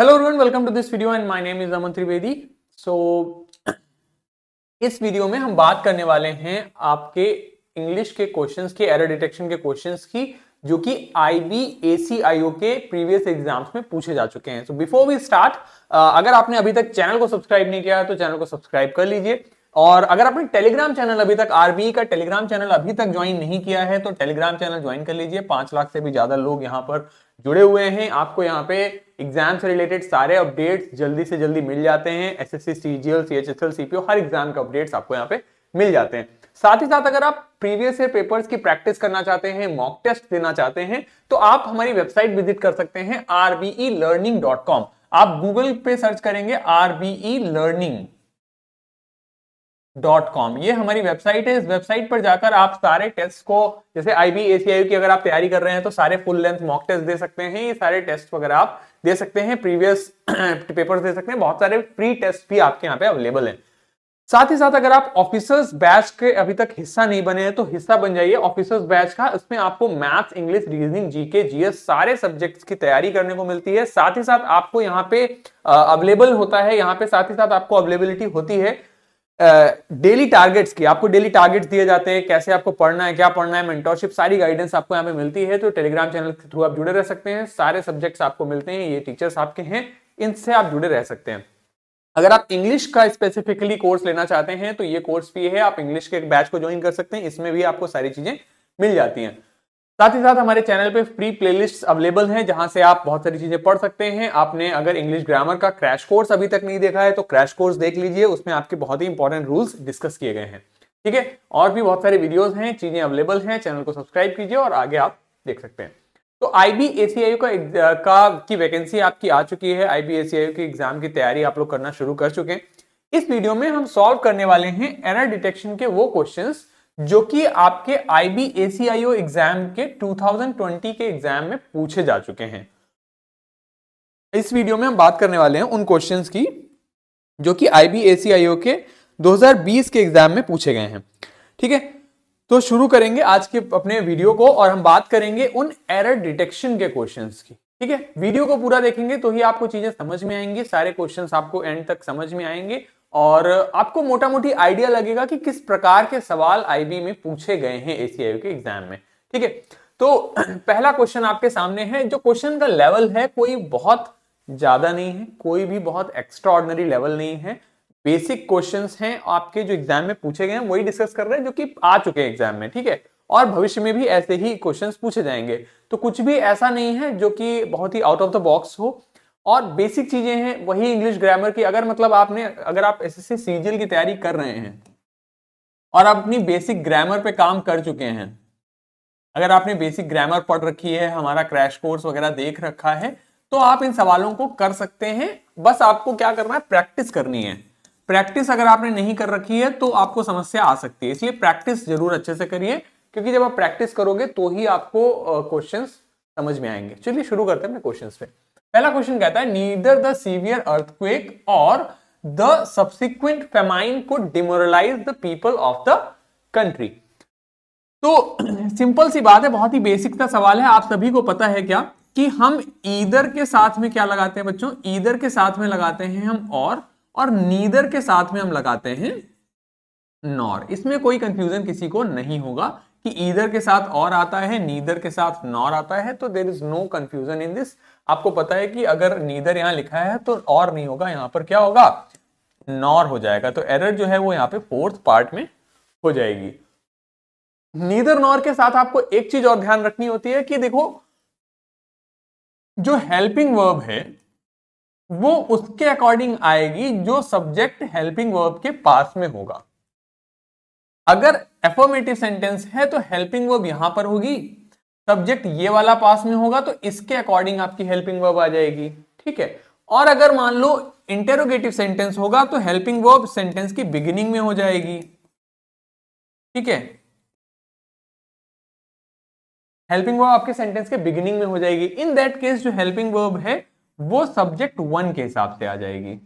Hello everyone welcome to this video and my name is Aman Trivedi so इस video में हम बात करने वाले हैं आपके इंग्लिश के क्वेश्चंस के एरर डिटेक्शन के क्वेश्चंस की जो कि आईबी के प्रीवियस एग्जाम्स में पूछे जा चुके हैं सो बिफोर वी स्टार्ट अगर आपने अभी तक चैनल को सब्सक्राइब नहीं किया है तो चैनल को सब्सक्राइब कर लीजिए और अगर आपने टेलीग्राम चैनल अभी तक आरबीई का टेलीग्राम चैनल अभी तक ज्वाइन नहीं किया है तो टेलीग्राम चैनल ज्वाइन कर लीजिए पांच लाख से भी ज्यादा लोग यहाँ पर जुड़े हुए हैं आपको यहाँ पे एग्जाम से रिलेटेड सारे अपडेट्स जल्दी से जल्दी मिल जाते हैं S S C C G L C H S L C हर एग्जाम के अपडेट्स आपको यहाँ पे मिल जाते हैं साथ ही साथ अगर आप प्रीवियस ईयर पेपर्स की प्रैक्टिस करना चाहते हैं मॉक टेस्ट देना चाहते हैं तो आप हमारी वेबसाइट विजिट कर सकते हैं आरबीई लर्निंग डॉट कॉम आप गूगल पे सर्च करेंगे आरबीई लर्निंग डॉट कॉम ये हमारी वेबसाइट है इस वेबसाइट पर जाकर आप सारे टेस्ट को जैसे आईबी एसीआई की अगर आप तैयारी कर रहे हैं तो सारे फुल लेंथ मॉक टेस्ट दे सकते हैं ये सारे टेस्ट वगैरह आप दे सकते हैं प्रीवियस पेपर दे सकते हैं बहुत सारे फ्री टेस्ट भी आपके यहाँ पे अवेलेबल है साथ ही साथ अगर आप ऑफिसर्स बैच के अभी तक हिस्सा नहीं बने हैं तो हिस्सा बन जाइए ऑफिसर्स बैच का इसमें आपको maths English reasoning GK GS सारे सब्जेक्ट्स की तैयारी करने को मिलती है साथ ही साथ आपको यहाँ पे अवेलेबल होता है यहाँ पे साथ ही साथ आपको अवेलेबिलिटी होती है डेली टारगेट्स की आपको डेली टारगेट्स दिए जाते हैं कैसे आपको पढ़ना है क्या पढ़ना है मेंटोरशिप सारी गाइडेंस आपको यहाँ पे मिलती है तो टेलीग्राम चैनल के थ्रू आप जुड़े रह सकते हैं सारे सब्जेक्ट्स आपको मिलते हैं ये टीचर्स आपके हैं इनसे आप जुड़े रह सकते हैं अगर आप इंग्लिश का स्पेसिफिकली कोर्स लेना चाहते हैं तो ये कोर्स भी है आप इंग्लिश के एक बैच को ज्वाइन कर सकते हैं इसमें भी आपको सारी चीजें मिल जाती हैं साथ ही साथ हमारे चैनल पे फ्री प्लेलिस्ट्स अवेलेबल हैं जहां से आप बहुत सारी चीजें पढ़ सकते हैं आपने अगर इंग्लिश ग्रामर का क्रैश कोर्स अभी तक नहीं देखा है तो क्रैश कोर्स देख लीजिए उसमें आपके बहुत ही इंपॉर्टेंट रूल्स डिस्कस किए गए हैं ठीक है और भी बहुत सारे वीडियोज हैं चीजें अवेलेबल हैं चैनल को सब्सक्राइब कीजिए और आगे आप देख सकते हैं तो आईबी सी का का की वैकेंसी आपकी आ चुकी है सी एसीआई की एग्जाम की तैयारी आप लोग करना शुरू कर चुके हैं इस वीडियो में हम सॉल्व करने वाले हैं एनर डिटेक्शन के वो क्वेश्चंस जो कि आपके आई बी एग्जाम के 2020 के एग्जाम में पूछे जा चुके हैं इस वीडियो में हम बात करने वाले हैं उन क्वेश्चंस की जो कि आई बी के 2020 के एग्जाम में पूछे गए हैं ठीक है तो शुरू करेंगे आज के अपने वीडियो को और हम बात करेंगे उन एरर डिटेक्शन के क्वेश्चंस की ठीक है वीडियो को पूरा देखेंगे तो ही आपको चीजें समझ में आएंगी सारे क्वेश्चंस आपको एंड तक समझ में आएंगे और आपको मोटा मोटी आइडिया लगेगा कि किस प्रकार के सवाल आईबी में पूछे गए हैं एसीआई के एग्जाम में ठीक है तो पहला क्वेश्चन आपके सामने है जो क्वेश्चन का लेवल है कोई बहुत ज्यादा नहीं है कोई भी बहुत एक्स्ट्रा लेवल नहीं है बेसिक क्वेश्चन हैं आपके जो एग्जाम में पूछे गए हैं वही डिस्कस कर रहे हैं जो कि आ चुके हैं एग्जाम में ठीक है और भविष्य में भी ऐसे ही क्वेश्चंस पूछे जाएंगे तो कुछ भी ऐसा नहीं है जो कि बहुत ही आउट ऑफ द बॉक्स हो और बेसिक चीजें हैं वही इंग्लिश ग्रामर की अगर मतलब आपने अगर आप एस एस सीजीएल की तैयारी कर रहे हैं और आप अपनी बेसिक ग्रामर पे काम कर चुके हैं अगर आपने बेसिक ग्रामर पढ़ रखी है हमारा क्रैश कोर्स वगैरह देख रखा है तो आप इन सवालों को कर सकते हैं बस आपको क्या करना है प्रैक्टिस करनी है प्रैक्टिस अगर आपने नहीं कर रखी है तो आपको समस्या आ सकती है इसलिए प्रैक्टिस जरूर अच्छे से करिए क्योंकि जब आप प्रैक्टिस करोगे तो ही आपको क्वेश्चंस समझ में आएंगे चलिए शुरू करते हैं अपने क्वेश्चंस पे पहला क्वेश्चन कहता है नीदर द सीवियर अर्थक्वेक और द सब्सिक्वेंट फेमाइन को demoralize the people of the country तो सिंपल सी बात है बहुत ही बेसिक सा सवाल है आप सभी को पता है क्या कि हम ईदर के साथ में क्या लगाते हैं बच्चों ईदर के साथ में लगाते हैं हम और और नीदर के साथ में हम लगाते हैं नॉर इसमें कोई कंफ्यूजन किसी को नहीं होगा कि ईदर के साथ और आता है नीदर के साथ नॉर आता है तो there is no confusion in this आपको पता है कि अगर नीदर यहां लिखा है तो और नहीं होगा यहां पर क्या होगा नॉर हो जाएगा तो एरर जो है वो यहां पे फोर्थ पार्ट में हो जाएगी नीदर नॉर के साथ आपको एक चीज और ध्यान रखनी होती है कि देखो जो हेल्पिंग वर्ब है वो उसके अकॉर्डिंग आएगी जो सब्जेक्ट हेल्पिंग वर्ब के पास में होगा अगर एफर्मेटिव सेंटेंस है तो हेल्पिंग वर्ब यहां पर होगी सब्जेक्ट ये वाला पास में होगा तो इसके अकॉर्डिंग आपकी हेल्पिंग वर्ब आ जाएगी ठीक है और अगर मान लो इंटेरोगेटिव सेंटेंस होगा तो हेल्पिंग वर्ब सेंटेंस की बिगिनिंग में हो जाएगी ठीक है हेल्पिंग वर्ब आपके सेंटेंस के बिगिनिंग में हो जाएगी इन दैट केस जो हेल्पिंग वर्ब है वो सब्जेक्ट वन के हिसाब से आ जाएगी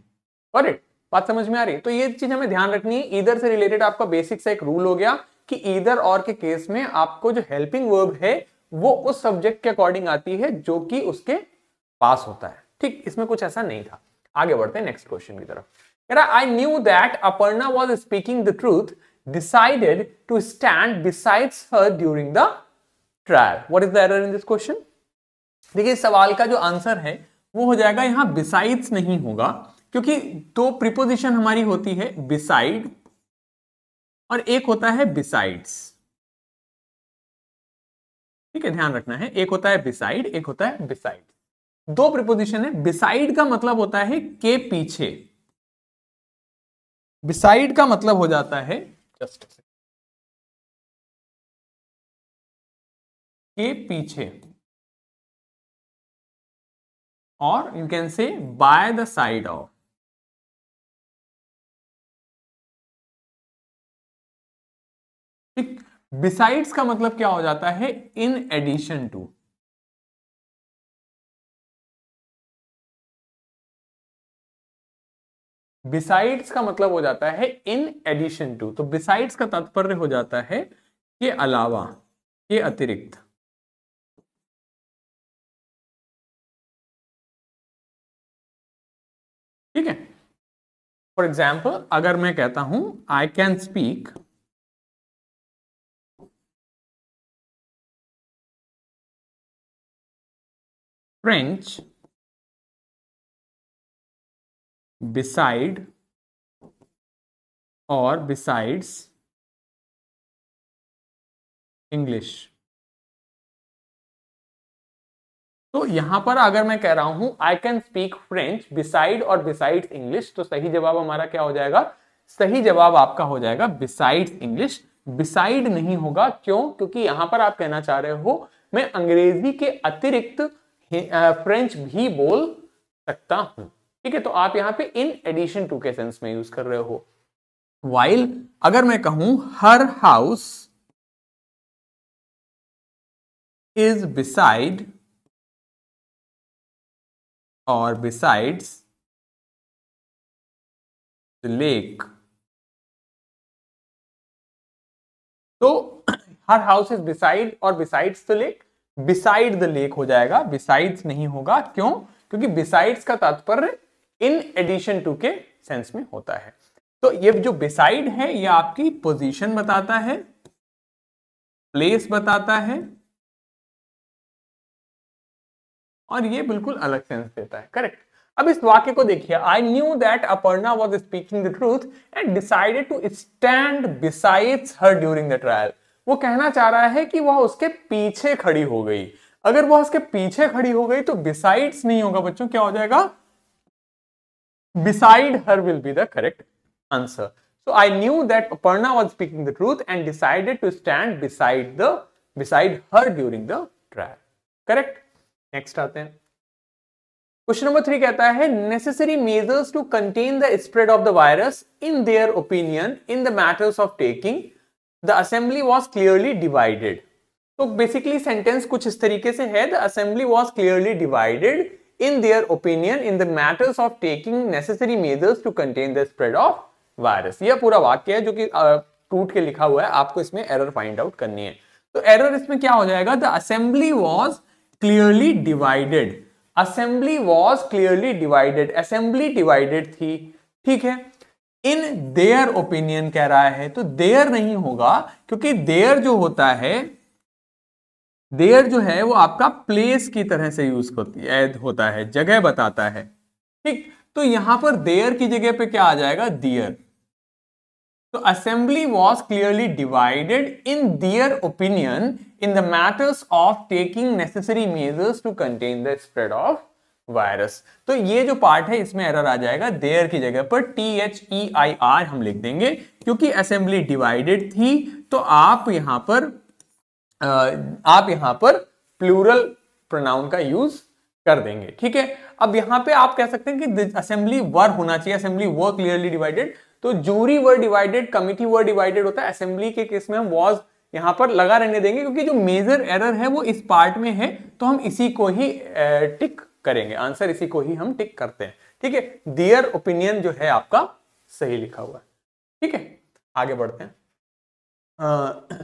और बात समझ में आ रही है तो ये चीज हमें ध्यान रखनी है इधर से रिलेटेड आपका बेसिक सा एक रूल हो गया कि इधर और के केस में आपको जो हेल्पिंग वर्ब है वो उस सब्जेक्ट के अकॉर्डिंग आती है जो कि उसके पास होता है ठीक इसमें कुछ ऐसा नहीं था आगे बढ़ते हैं नेक्स्ट क्वेश्चन की तरफ I knew that Aparna was speaking the truth decided to stand besides her during the trial what is the error in this question देखिए इस सवाल का जो आंसर है वो हो जाएगा यहां बिसाइड्स नहीं होगा क्योंकि दो प्रिपोजिशन हमारी होती है बिसाइड और एक होता है बिसाइड्स ठीक है ध्यान रखना है एक होता है बिसाइड एक होता है बिसाइड दो प्रिपोजिशन है बिसाइड का मतलब होता है के पीछे बिसाइड का मतलब हो जाता है जस्ट के पीछे और you can say by the side of ठीक बिसाइड्स का मतलब क्या हो जाता है इन एडिशन टू बिसाइड्स का मतलब हो जाता है इन एडिशन टू तो बिसाइड्स का तात्पर्य हो जाता है के अलावा के अतिरिक्त ठीक है फॉर एग्जाम्पल अगर मैं कहता हूं I can speak French beside or besides English तो यहां पर अगर मैं कह रहा हूं I can speak French beside और बिसाइड इंग्लिश तो सही जवाब हमारा क्या हो जाएगा सही जवाब आपका हो जाएगा बिसाइड इंग्लिश बिसाइड नहीं होगा क्यों क्योंकि यहां पर आप कहना चाह रहे हो मैं अंग्रेजी के अतिरिक्त फ्रेंच भी बोल सकता हूं ठीक है तो आप यहां पे इन एडिशन टू के सेंस में यूज कर रहे हो वाइल अगर मैं कहूं हर हाउस इज बिसाइड और बिसाइड्स लेक तो हर हाउस इज बिसाइड और besides the lake beside the lake हो जाएगा बिसाइड्स नहीं होगा क्यों क्योंकि बिसाइड्स का तात्पर्य इन एडिशन टू के सेंस में होता है तो ये जो बिसाइड है ये आपकी पोजीशन बताता है प्लेस बताता है और ये बिल्कुल अलग सेंस देता है करेक्ट अब इस वाक्य को देखिए I knew that Aparna was speaking the truth and decided to stand besides her during the trial वो कहना चाह रहा है कि वह उसके पीछे खड़ी हो गई अगर वह उसके पीछे खड़ी हो गई तो बिसाइड्स नहीं होगा बच्चों क्या हो जाएगा beside her will be the correct answer so I knew that Aparna was speaking the truth and decided to stand beside the beside her during the trial correct next आते हैं क्वेश्चन नंबर थ्री कहता है necessary measures to contain the spread of the virus in their opinion in the matters of taking the assembly was clearly divided तो basically sentence कुछ इस तरीके से है the assembly was clearly divided in their opinion in the matters of taking necessary measures to contain the spread of virus यह पूरा वाक्य है जो कि टूट के लिखा हुआ है आपको इसमें एरर फाइंड आउट करनी है तो एरर इसमें क्या हो जाएगा the assembly was clearly divided assembly was clearly divided assembly divided थी ठीक है इन देयर ओपिनियन कह रहा है तो देयर नहीं होगा क्योंकि देयर जो होता है देयर जो है वो आपका प्लेस की तरह से यूज होती है होता है जगह बताता है ठीक तो यहां पर देयर की जगह पे क्या आ जाएगा दियर तो assembly was clearly divided in their opinion in the matters of taking necessary measures to contain the spread of virus तो ये जो पार्ट है इसमें एरर आ जाएगा देयर की जगह पर T H E I R हम लिख देंगे क्योंकि असेंबली डिवाइडेड थी तो आप यहां पर आप यहां पर प्लूरल प्रोनाउन का यूज कर देंगे ठीक है अब यहां पे आप कह सकते हैं कि असेंबली वर होना चाहिए असेंबली वर क्लियरली डिवाइडेड तो jury were divided committee were divided होता है असेंबली के केस में हम वॉज यहां पर लगा रहने देंगे क्योंकि जो मेजर एरर है वो इस पार्ट में है तो हम इसी को ही टिक करेंगे आंसर इसी को ही हम टिक करते हैं ठीक है दियर ओपिनियन जो है आपका सही लिखा हुआ है ठीक है आगे बढ़ते हैं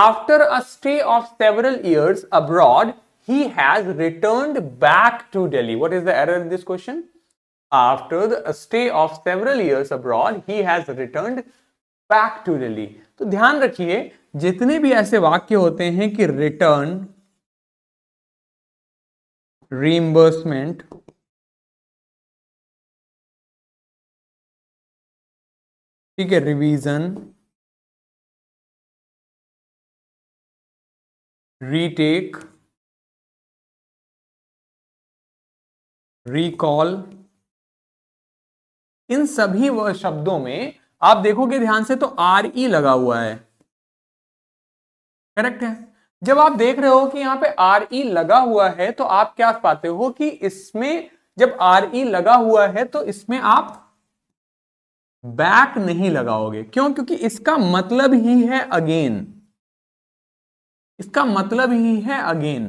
after a stay of several years abroad he has returned back to delhi what is the error in this question after the stay of several years abroad he has returned back to delhi तो ध्यान रखिए जितने भी ऐसे वाक्य होते हैं कि रिटर्न reimbursement ठीक है रिवीजन रीटेक रिकॉल इन सभी शब्दों में आप देखोगे ध्यान से तो आर ई e लगा हुआ है करेक्ट है जब आप देख रहे हो कि यहाँ पे आर ई e लगा हुआ है तो आप क्या पाते हो कि इसमें जब आर ई e लगा हुआ है तो इसमें आप बैक नहीं लगाओगे क्यों क्योंकि इसका मतलब ही है अगेन इसका मतलब ही है अगेन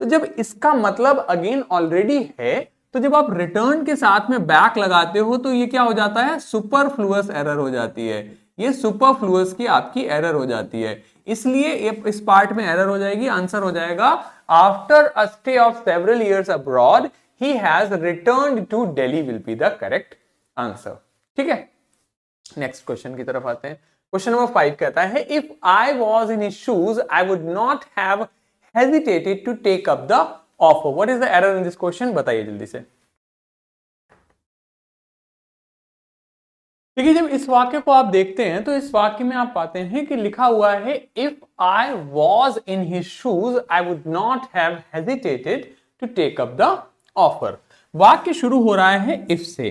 तो जब इसका मतलब अगेन ऑलरेडी है तो जब आप रिटर्न के साथ में बैक लगाते हो तो ये क्या हो जाता है सुपर फ्लूस एरर हो जाती है ये सुपर फ्लूस की आपकी एरर हो जाती है इसलिए इस पार्ट में एरर हो जाएगी आंसर हो जाएगा after a stay of several years abroad he has return to Delhi will be the correct answer ठीक है नेक्स्ट क्वेश्चन की तरफ आते हैं क्वेश्चन नंबर फाइव कहता है if I was in shoes I would not have hesitated to take up the offer what is the error in this question बताइए जल्दी से देखिए जब इस वाक्य को आप देखते हैं तो इस वाक्य में आप पाते हैं कि लिखा हुआ है if I was in his shoes I would not have hesitated to take up the offer वाक्य शुरू हो रहा है इफ से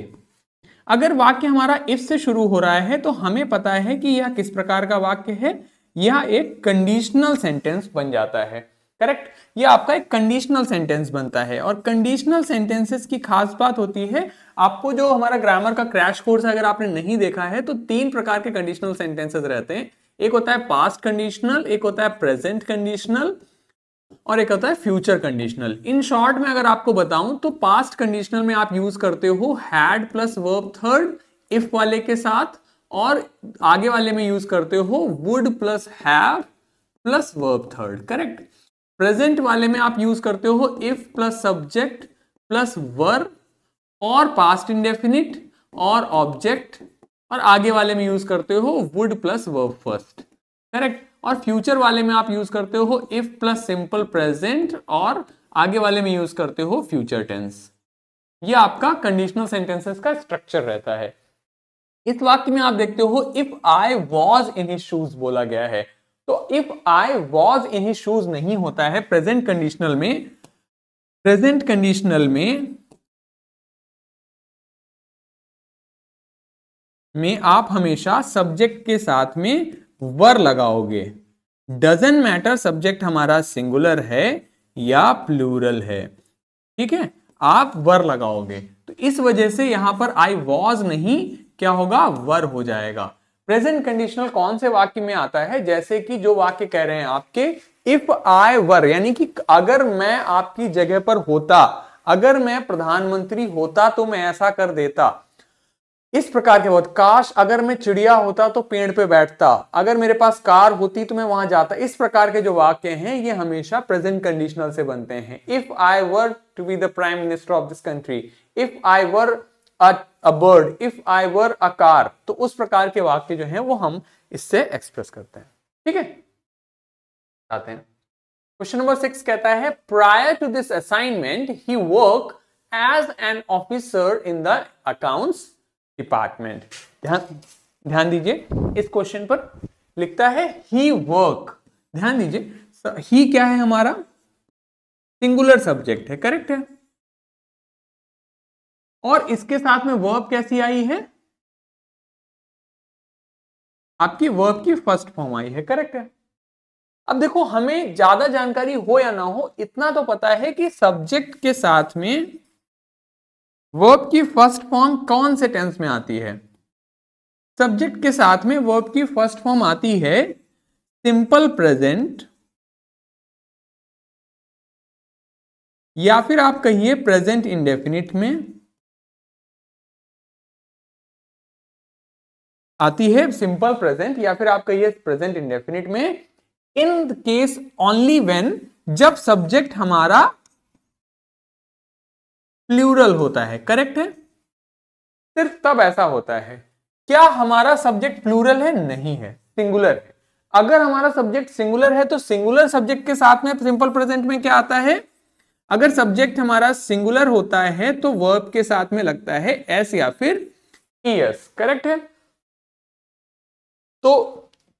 अगर वाक्य हमारा इफ से शुरू हो रहा है तो हमें पता है कि यह किस प्रकार का वाक्य है यह एक कंडीशनल सेंटेंस बन जाता है करेक्ट ये आपका एक कंडीशनल सेंटेंस बनता है और कंडीशनल सेंटेंसेस की खास बात होती है आपको जो हमारा ग्रामर का क्रैश कोर्स अगर आपने नहीं देखा है तो तीन प्रकार के कंडीशनल सेंटेंसेस रहते हैं एक होता है पास्ट कंडीशनल एक होता है प्रेजेंट कंडीशनल और एक होता है फ्यूचर कंडीशनल इन शॉर्ट में अगर आपको बताऊं तो पास्ट कंडीशनल में आप यूज करते हो had plus verb third if वाले के साथ और आगे वाले में यूज करते हो would plus have plus verb third correct present वाले में आप यूज करते हो if plus subject plus were और पास्ट इंडेफिनिट और ऑब्जेक्ट और आगे वाले में यूज करते हो would plus verb first correct और फ्यूचर वाले में आप यूज करते हो इफ प्लस सिंपल प्रेजेंट और आगे वाले में यूज करते हो फ्यूचर टेंस ये आपका कंडीशनल सेंटेंसेस का स्ट्रक्चर रहता है इस वाक्य में आप देखते हो if I was in his shoes बोला गया है तो if I was in he shoes नहीं होता है प्रेजेंट कंडीशनल में प्रेजेंट कंडीशनल में में आप हमेशा सब्जेक्ट के साथ में वर लगाओगे डजेंट मैटर सब्जेक्ट हमारा सिंगुलर है या प्लूरल है ठीक है आप वर लगाओगे तो इस वजह से यहां पर आई वॉज नहीं क्या होगा वर हो जाएगा प्रेजेंट कंडीशनल कौन से वाक्य में आता है जैसे कि जो वाक्य कह रहे हैं आपके इफ आई वर यानी कि अगर मैं आपकी जगह पर होता अगर मैं प्रधानमंत्री होता तो मैं ऐसा कर देता इस प्रकार के बहुत काश अगर मैं चिड़िया होता तो पेड़ पे बैठता अगर मेरे पास कार होती तो मैं वहां जाता इस प्रकार के जो वाक्य हैं ये हमेशा प्रेजेंट कंडीशनल से बनते हैं if I were to be the prime minister of this country if I were a bird if I were a car तो उस प्रकार के वाक्य जो है वो हम इससे एक्सप्रेस करते हैं ठीक है आते हैं क्वेश्चन नंबर सिक्स कहता है prior to this assignment he work as an officer in the accounts department ध्यान ध्यान दीजिए इस क्वेश्चन पर लिखता है ही वर्क ध्यान दीजिए ही क्या है हमारा सिंगुलर सब्जेक्ट है करेक्ट है और इसके साथ में वर्ब कैसी आई है आपकी वर्ब की फर्स्ट फॉर्म आई है करेक्ट है अब देखो हमें ज्यादा जानकारी हो या ना हो इतना तो पता है कि सब्जेक्ट के साथ में वर्ब की फर्स्ट फॉर्म कौन से टेंस में आती है सब्जेक्ट के साथ में वर्ब की फर्स्ट फॉर्म आती है सिंपल प्रेजेंट या फिर आप कहिए प्रेजेंट इंडेफिनिट में आती है सिंपल प्रेजेंट या फिर आप कहिए प्रेजेंट इंडेफिनिट में इन केस ओनली वेन जब सब्जेक्ट हमारा प्लूरल होता है करेक्ट है सिर्फ तब ऐसा होता है क्या हमारा सब्जेक्ट प्लूरल है नहीं है सिंगुलर है अगर हमारा सब्जेक्ट सिंगुलर है तो सिंगुलर सब्जेक्ट के साथ में सिंपल प्रेजेंट में क्या आता है अगर सब्जेक्ट हमारा सिंगुलर होता है तो वर्ब के साथ में लगता है एस या फिर एस करेक्ट है तो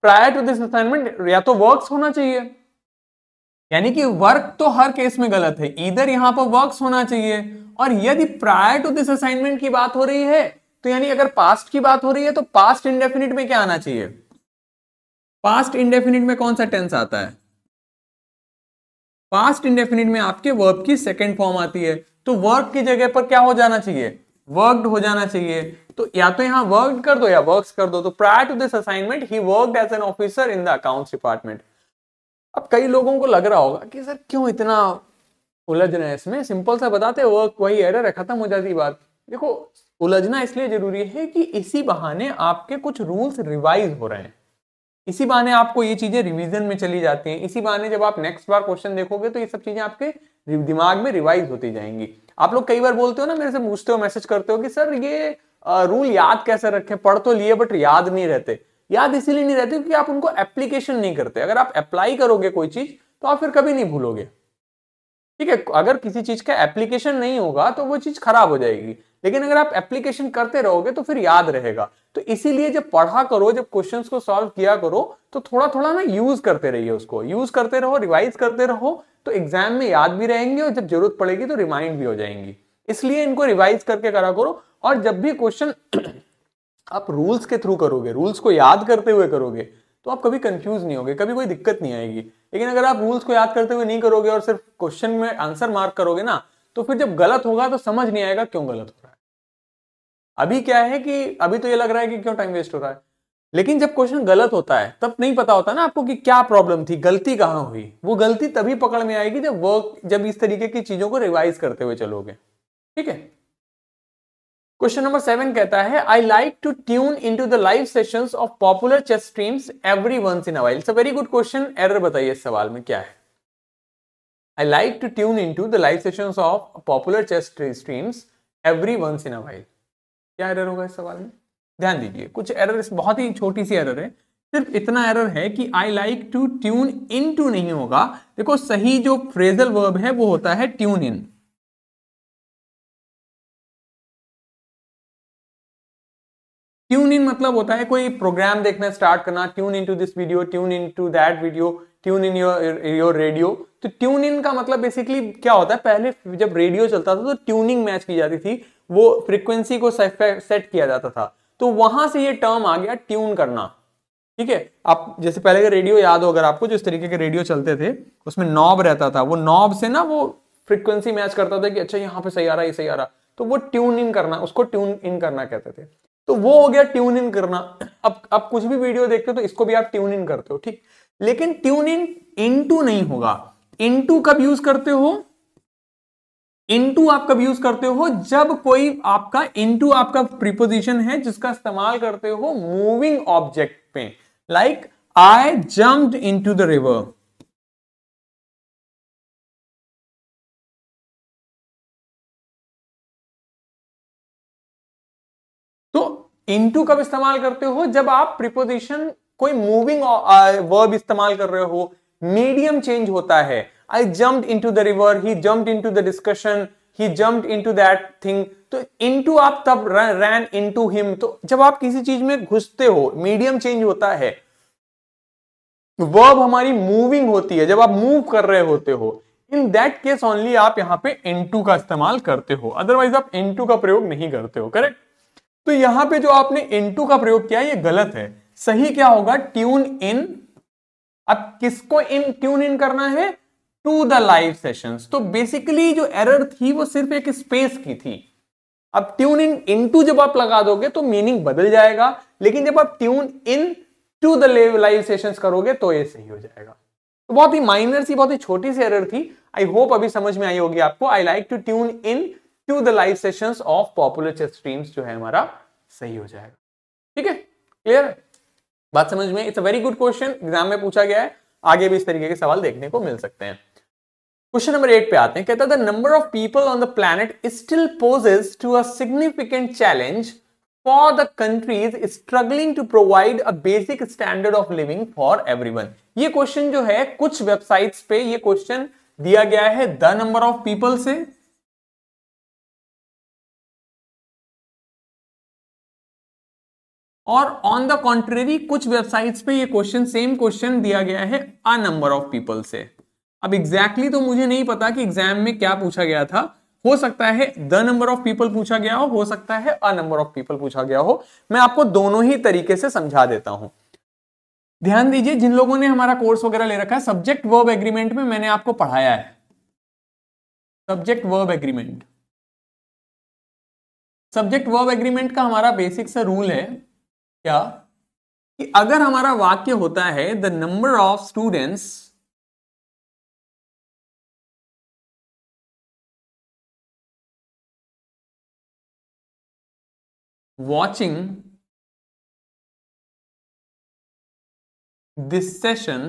प्रायर टू दिस असाइनमेंट या तो वर्क होना चाहिए यानी कि वर्क तो हर केस में गलत है इधर यहां पर वर्क होना चाहिए और यदि प्रायर टू दिस असाइनमेंट की बात हो रही है तो यानी अगर पास्ट की बात हो रही है तो पास्ट इंडेफिनिट में क्या आना चाहिए पास्ट इंडेफिनिट में कौन सा टेंस आता है पास्ट इंडेफिनिट में आपके वर्ब की सेकेंड फॉर्म आती है तो वर्क की जगह पर क्या हो जाना चाहिए वर्कड हो जाना चाहिए तो या तो यहाँ वर्क कर दो या वर्क कर दो तो prior to this assignment he work as an officer in the accounts department अब कई लोगों को लग रहा होगा कि सर क्यों इतना उलझ रहे हैं इसमें सिंपल सा बताते वर्क वही एरर है खत्म हो जाती बात देखो उलझना इसलिए जरूरी है कि इसी बहाने आपके कुछ रूल्स रिवाइज हो रहे हैं इसी बहाने आपको ये चीजें रिवीजन में चली जाती हैं इसी बहाने जब आप नेक्स्ट बार क्वेश्चन देखोगे तो ये सब चीजें आपके दिमाग में रिवाइज होती जाएंगी आप लोग कई बार बोलते हो ना मेरे से पूछते हो मैसेज करते हो कि सर ये रूल याद कैसे रखें पढ़ तो लिए बट याद नहीं रहते याद इसीलिए नहीं रहते क्योंकि आप उनको एप्लीकेशन नहीं करते अगर आप अप्लाई करोगे कोई चीज तो आप फिर कभी नहीं भूलोगे ठीक है अगर किसी चीज का एप्लीकेशन नहीं होगा तो वो चीज खराब हो जाएगी लेकिन अगर आप एप्लीकेशन करते रहोगे तो फिर याद रहेगा तो इसीलिए जब पढ़ा करो जब क्वेश्चंस को सॉल्व किया करो तो थोड़ा थोड़ा ना यूज करते रहिए उसको यूज करते रहो रिवाइज करते रहो तो एग्जाम में याद भी रहेंगे और जब जरूरत पड़ेगी तो रिमाइंड भी हो जाएंगी इसलिए इनको रिवाइज करके करा करो और जब भी क्वेश्चन आप रूल्स के थ्रू करोगे रूल्स को याद करते हुए करोगे तो आप कभी कंफ्यूज नहीं होगे कभी कोई दिक्कत नहीं आएगी लेकिन अगर आप रूल्स को याद करते हुए नहीं करोगे और सिर्फ क्वेश्चन में आंसर मार्क करोगे ना तो फिर जब गलत होगा तो समझ नहीं आएगा क्यों गलत हो अभी क्या है कि अभी तो ये लग रहा है कि क्यों टाइम वेस्ट हो रहा है लेकिन जब क्वेश्चन गलत होता है तब नहीं पता होता ना आपको कि क्या प्रॉब्लम थी गलती कहाँ हुई वो गलती तभी पकड़ में आएगी जब वर्क जब इस तरीके की चीजों को रिवाइज करते हुए चलोगे ठीक है क्वेश्चन नंबर सेवन कहता है I like to tune in to the live session of popular chess streams every once in a while it's very good question error बताइए इस सवाल में क्या है I like to tune in to the live session of popular chess streams every once in a while क्या error होगा इस सवाल में ध्यान दीजिए कुछ एरर बहुत ही छोटी सी एरर है सिर्फ इतना एरर है कि I like to tune in to नहीं होगा देखो सही जो फ्रेजल वर्ब है वो होता है ट्यून इन ट्यून इन मतलब होता है कोई प्रोग्राम देखना स्टार्ट करना tune in to this video tune in to that video tune in your your radio तो ट्यून इन का मतलब बेसिकली क्या होता है पहले जब रेडियो चलता था तो ट्यूनिंग मैच की जाती थी वो फ्रीक्वेंसी को सेट किया जाता था तो वहां से ये टर्म आ गया ट्यून करना ठीक है आप जैसे पहले का रेडियो याद हो अगर आपको जिस तरीके के रेडियो चलते थे उसमें नॉब रहता था वो नॉब से ना वो फ्रिक्वेंसी मैच करता था कि अच्छा यहाँ पे सही आ रहा है सही आ रहा तो वो ट्यून इन करना उसको ट्यून इन करना कहते थे तो वो हो गया ट्यून इन करना अब अब कुछ भी वीडियो देखते हो तो इसको भी आप ट्यून इन करते हो ठीक लेकिन ट्यून इन टू नहीं होगा टू कब यूज करते हो टू आप कब यूज करते हो जब कोई आपका इंटू आपका प्रीपोजिशन है जिसका इस्तेमाल करते हो मूविंग ऑब्जेक्ट पे like I in to the river तो इनटू कब इस्तेमाल करते हो जब आप प्रीपोजिशन कोई मूविंग वर्ब uh, इस्तेमाल कर रहे हो मीडियम चेंज होता है I jump in to the river he jump in to the discussion he jump in to that thing तो इनटू आप तब रैन इनटू हिम तो जब आप किसी चीज में घुसते हो मीडियम चेंज होता है वर्ब हमारी मूविंग होती है जब आप मूव कर रहे होते हो इन दैट केस ओनली आप यहां पे इनटू का इस्तेमाल करते हो अदरवाइज आप इनटू का प्रयोग नहीं करते हो करेक्ट तो यहाँ पे जो आपने इनटू का प्रयोग किया ये गलत है सही क्या होगा ट्यून इन अब किसको इन ट्यून इन करना है टू द लाइव सेशन तो बेसिकली जो एरर थी वो सिर्फ एक स्पेस की थी अब ट्यून इन इनटू जब आप लगा दोगे तो मीनिंग बदल जाएगा लेकिन जब आप tune in to the live session करोगे तो ये सही हो जाएगा तो बहुत ही माइनर सी बहुत ही छोटी सी एरर थी आई होप अभी समझ में आई होगी आपको I like to tune in to the live session of popular chess streams जो है हमारा सही हो जाएगा ठीक है क्लियर बात समझ में it's a very good question exam में पूछा गया है आगे भी इस तरीके के सवाल देखने को मिल सकते हैं क्वेश्चन नंबर एट पे आते हैं कहता the number of people on the planet still poses to a significant challenge for the countries struggling to provide a basic standard of living for everyone ये क्वेश्चन जो है कुछ वेबसाइट्स पे ये क्वेश्चन दिया गया है द नंबर ऑफ पीपल से और ऑन द कॉन्ट्रेरी कुछ वेबसाइट्स पे ये क्वेश्चन सेम क्वेश्चन दिया गया है अ नंबर ऑफ पीपल से अब एग्जैक्टली exactly तो मुझे नहीं पता कि एग्जाम में क्या पूछा गया था हो सकता है द नंबर ऑफ पीपल पूछा गया हो हो सकता है अ नंबर ऑफ पीपल पूछा गया हो मैं आपको दोनों ही तरीके से समझा देता हूं ध्यान दीजिए जिन लोगों ने हमारा कोर्स वगैरह ले रखा है सब्जेक्ट वर्ब एग्रीमेंट में मैंने आपको पढ़ाया है subject verb agreement subject verb agreement का हमारा बेसिक सा रूल है क्या कि अगर हमारा वाक्य होता है the number of students watching this session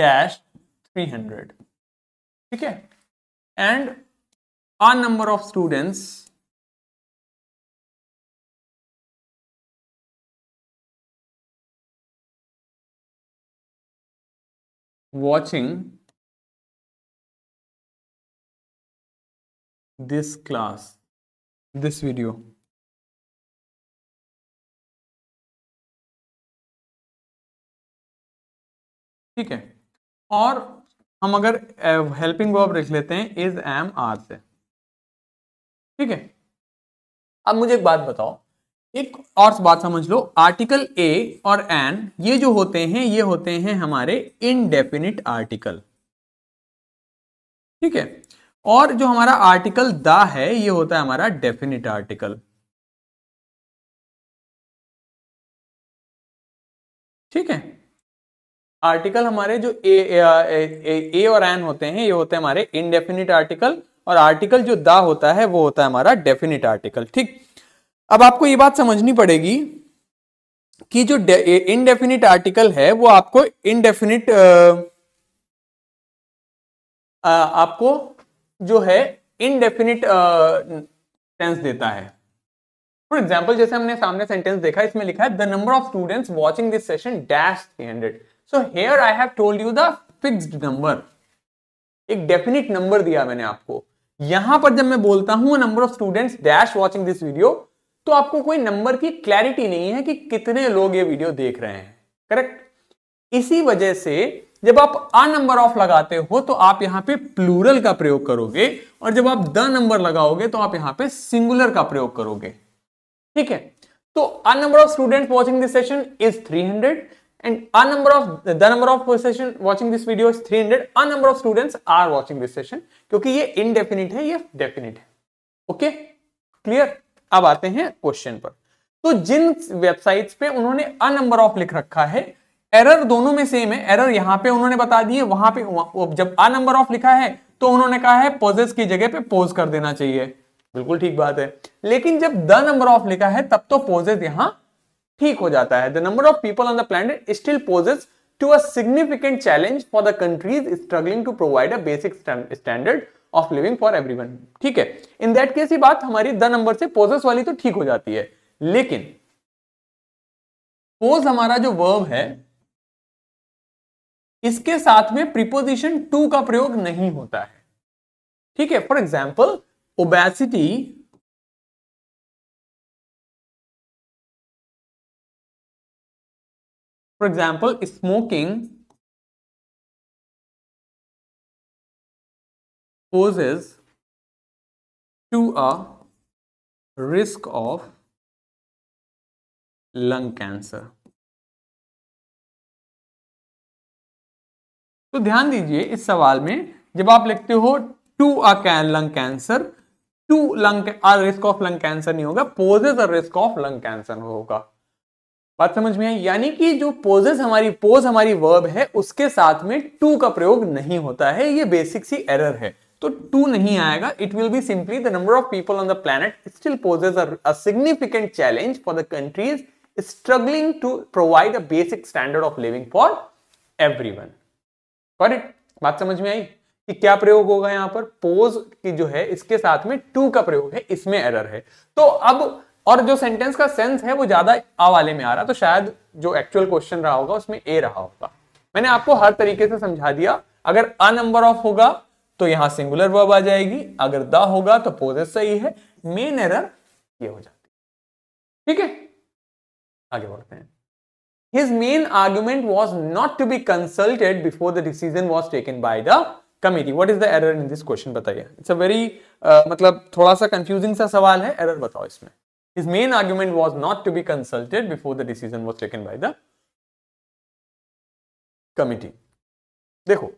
dash three hundred ठीक है and a number of students watching this class, this video. ठीक है और हम अगर हेल्पिंग वर्ब लिख लेते हैं इज एम आर से ठीक है अब मुझे एक बात बताओ एक और बात समझ लो आर्टिकल ए और एन ये जो होते हैं ये होते हैं हमारे इनडेफिनिट आर्टिकल ठीक है और जो हमारा आर्टिकल द है ये होता है हमारा डेफिनिट आर्टिकल ठीक है आर्टिकल हमारे जो ए ए और एन होते हैं ये होते हैं हमारे इनडेफिनिट आर्टिकल और आर्टिकल जो द होता है वो होता है हमारा डेफिनिट आर्टिकल ठीक अब आपको ये बात समझनी पड़ेगी कि जो इनडेफिनिट आर्टिकल है वो आपको इनडेफिनिट आपको जो है इनडेफिनिट टेंस देता है फॉर एग्जाम्पल जैसे हमने सामने सेंटेंस देखा इसमें लिखा है the number of students watching this session dash three hundred so here I have told you the fixed number एक डेफिनेट नंबर दिया मैंने आपको यहां पर जब मैं बोलता हूं number of students dash watching this video तो आपको कोई नंबर की क्लैरिटी नहीं है कि कितने लोग ये वीडियो देख रहे हैं करेक्ट इसी वजह से जब आप अ नंबर ऑफ लगाते हो तो आप यहां पे प्लूरल का प्रयोग करोगे और जब आप द नंबर लगाओगे तो आप यहां पे सिंगुलर का प्रयोग करोगे ठीक है तो a number of student watching this session is 300 and a number of the number of session watching this video is 300 a number of students are watching this session क्योंकि ये इनडेफिनिट है ये डेफिनेट है okay क्लियर अब आते हैं question पर तो जिन वेबसाइट्स पे उन्होंने अ नंबर ऑफ लिख रखा है एरर दोनों में सेम है एरर यहां पे उन्होंने बता दिए वहां पे जब अ नंबर ऑफ लिखा है तो उन्होंने कहा है पोजेस की जगह पे पोज कर देना चाहिए बिल्कुल ठीक बात है लेकिन जब द नंबर ऑफ लिखा है तब तो पोजेस यहां ठीक हो जाता है the number of people on the planet still poses to a significant challenge for the countries struggling to provide a basic standard of living for one ठीक है इन दैट केस ये बात हमारी द नंबर से पोजेस वाली तो ठीक हो जाती है लेकिन पोज हमारा जो वर्ब है इसके साथ में प्रिपोजिशन टू का प्रयोग नहीं होता है ठीक है for example obesity for example smoking poses to a risk of lung cancer. तो ध्यान दीजिए इस सवाल में जब आप लिखते हो to a can lung cancer to lung a risk of lung cancer नहीं होगा poses a risk of lung cancer होगा बात समझ में आई यानी कि जो पोजेस हमारी पोज हमारी वर्ब है उसके साथ में टू का प्रयोग नहीं होता है ये बेसिक सी एरर है तो टू नहीं आएगा it will be simply the number of people on the planet still poses significant challenge for the countries struggling to provide a basic standard of living for everyone बात समझ में आई कि क्या प्रयोग होगा यहां पर पोज की जो है इसके साथ में टू का प्रयोग है इसमें एरर है तो अब और जो सेंटेंस का सेंस है वो ज्यादा आ वाले में आ रहा तो शायद जो एक्चुअल क्वेश्चन रहा होगा उसमें ए रहा होगा मैंने आपको हर तरीके से समझा दिया अगर अ नंबर ऑफ होगा तो यहां सिंगुलर वर्ब आ जाएगी अगर द होगा तो पोजेस सही है मेन एरर ये हो जाती है ठीक है आगे बढ़ते हैं his main argument was not to be consulted before the decision was taken by the committee what is the error in this question बताइए इट्स अ वेरी मतलब थोड़ा सा कंफ्यूजिंग सा सवाल है एरर बताओ इसमें His main argument was not to be consulted before the decision was taken by the committee. देखो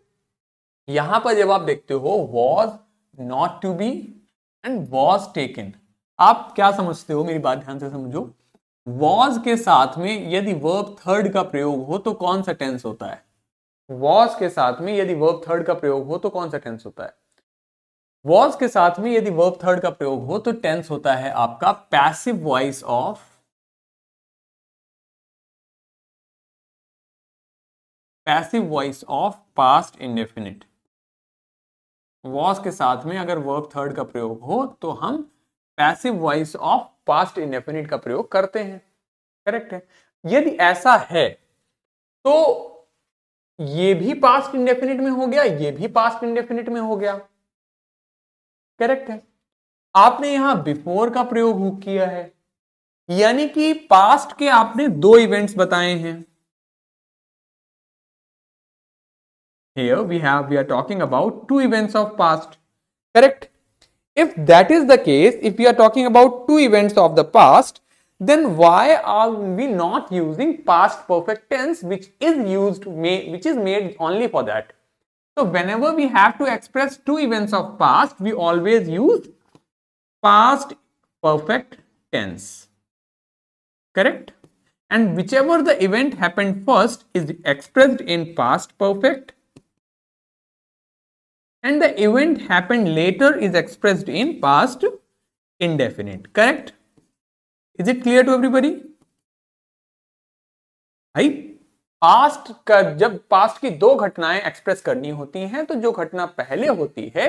यहां पर जब आप देखते हो was not to be and was taken आप क्या समझते हो मेरी बात ध्यान से समझो वॉज के साथ में यदि वर्ब थर्ड का प्रयोग हो तो कौन सा टेंस होता है वॉज के साथ में यदि वर्ब थर्ड का प्रयोग हो तो कौन सा टेंस होता है वॉज के साथ में यदि वर्ब थर्ड का प्रयोग हो तो टेंस होता है आपका passive voice of passive voice of past indefinite was के साथ में अगर वर्ब थर्ड का प्रयोग हो तो हम passive voice of past indefinite का प्रयोग करते हैं करेक्ट है यदि ऐसा है तो ये भी पास्ट इंडेफिनिट में हो गया ये भी पास्ट इंडेफिनिट में हो गया करेक्ट है आपने यहां बिफोर का प्रयोग किया है यानी कि पास्ट के आपने दो इवेंट्स बताए हैं Here we have, we are talking about two events of past, correct? If that is the case, if we are talking about two events of the past, then why are we not using past perfect tense which is used, which is made only for that? So whenever we have to express two events of past, we always use past perfect tense, correct? And whichever the event happened first is expressed in past perfect and the event happened later is expressed in past indefinite. Correct? Is it clear to everybody? भाई past का जब past की दो घटनाएं express करनी होती हैं तो जो घटना पहले होती है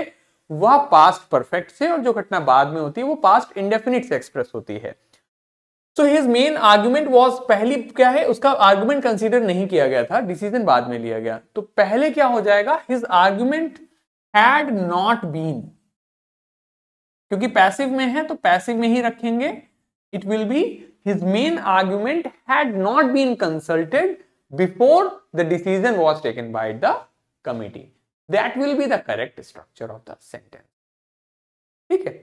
वह पास्ट परफेक्ट से और जो घटना बाद में होती है वो पास्ट इंडेफिनिट से एक्सप्रेस होती है so his main argument was पहली क्या है उसका आर्ग्यूमेंट कंसीडर नहीं किया गया था डिसीजन बाद में लिया गया तो पहले क्या हो जाएगा his argument had not been क्योंकि पैसिव में है तो पैसिव में ही रखेंगे it will be his main argument had not been consulted before the decision was taken by the committee that will be the correct structure of the sentence ठीक है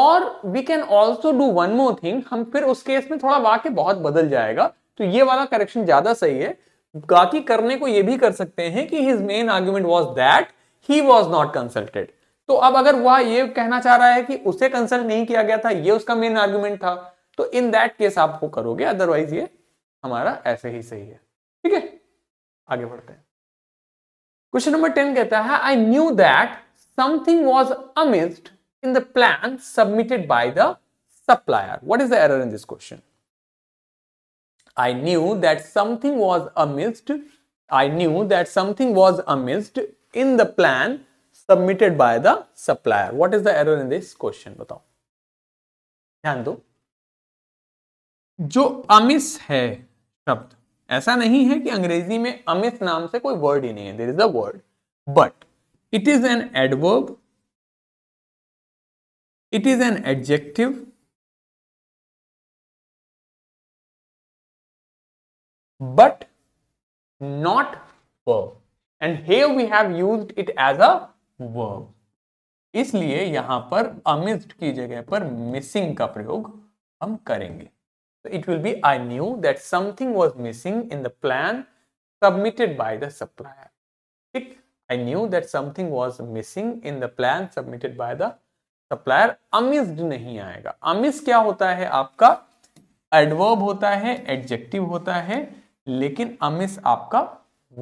और we can also do one more thing हम फिर उस case में थोड़ा वाक्य बहुत बदल जाएगा तो ये वाला करेक्शन ज्यादा सही है बाकी करने को ये भी कर सकते हैं कि his main argument was that he was not consulted तो अब अगर वह ये कहना चाह रहा है कि उसे कंसल्ट नहीं किया गया था ये उसका मेन आर्ग्यूमेंट था तो इन दैट केस आप वो करोगे अदरवाइज ये हमारा ऐसे ही सही है ठीक है आगे बढ़ते हैं क्वेश्चन नंबर टेन कहता है I knew that something was amissed in the plan submitted by the supplier What is the error in this question I knew that something was amissed I knew that something was amissed in the plan submitted by the supplier What is the error in this question बताओ. ध्यान दो. जो अमिस है शब्द ऐसा नहीं है कि अंग्रेजी में अमिस नाम से कोई वर्ड ही नहीं है there is a word but it is an adverb it is an adjective but not verb and have we have use it as a verb इसलिए यहां पर अमिस्ड की जगह पर मिसिंग का प्रयोग हम करेंगे it will be I knew that something was missing in the plan submitted by the supplier ठीक I knew that something was missing in the plan submitted by the supplier amissed नहीं आएगा अमिस क्या होता है आपका एडवर्ब होता है adjective होता है लेकिन अमिस आपका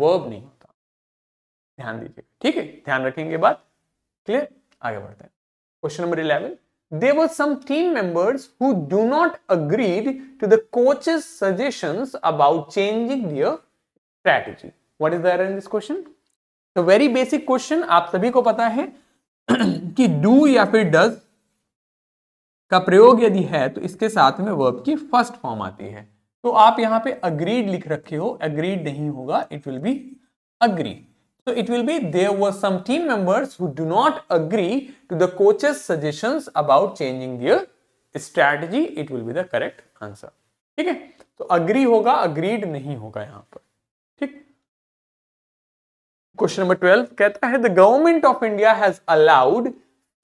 वर्ब नहीं ध्यान दीजिएगा ठीक है ध्यान रखेंगे बात क्लियर आगे बढ़ते हैं question number eleven there were some team members who do not agreed to the coach's suggestions about changing their strategy. What is there in this question? तो वेरी बेसिक क्वेश्चन आप सभी को पता है कि डू या फिर डज का प्रयोग यदि है तो इसके साथ में वर्ब की फर्स्ट फॉर्म आती है तो आप यहां पे अग्रीड लिख रखे हो अग्रीड नहीं होगा it will be agree So it will be there were some team members who do not agree to the coach's suggestions about changing their strategy. It will be the correct answer. theek hai to agree hoga agreed nahi hoga yahan par theek question number 12 kehta hai the government of india has allowed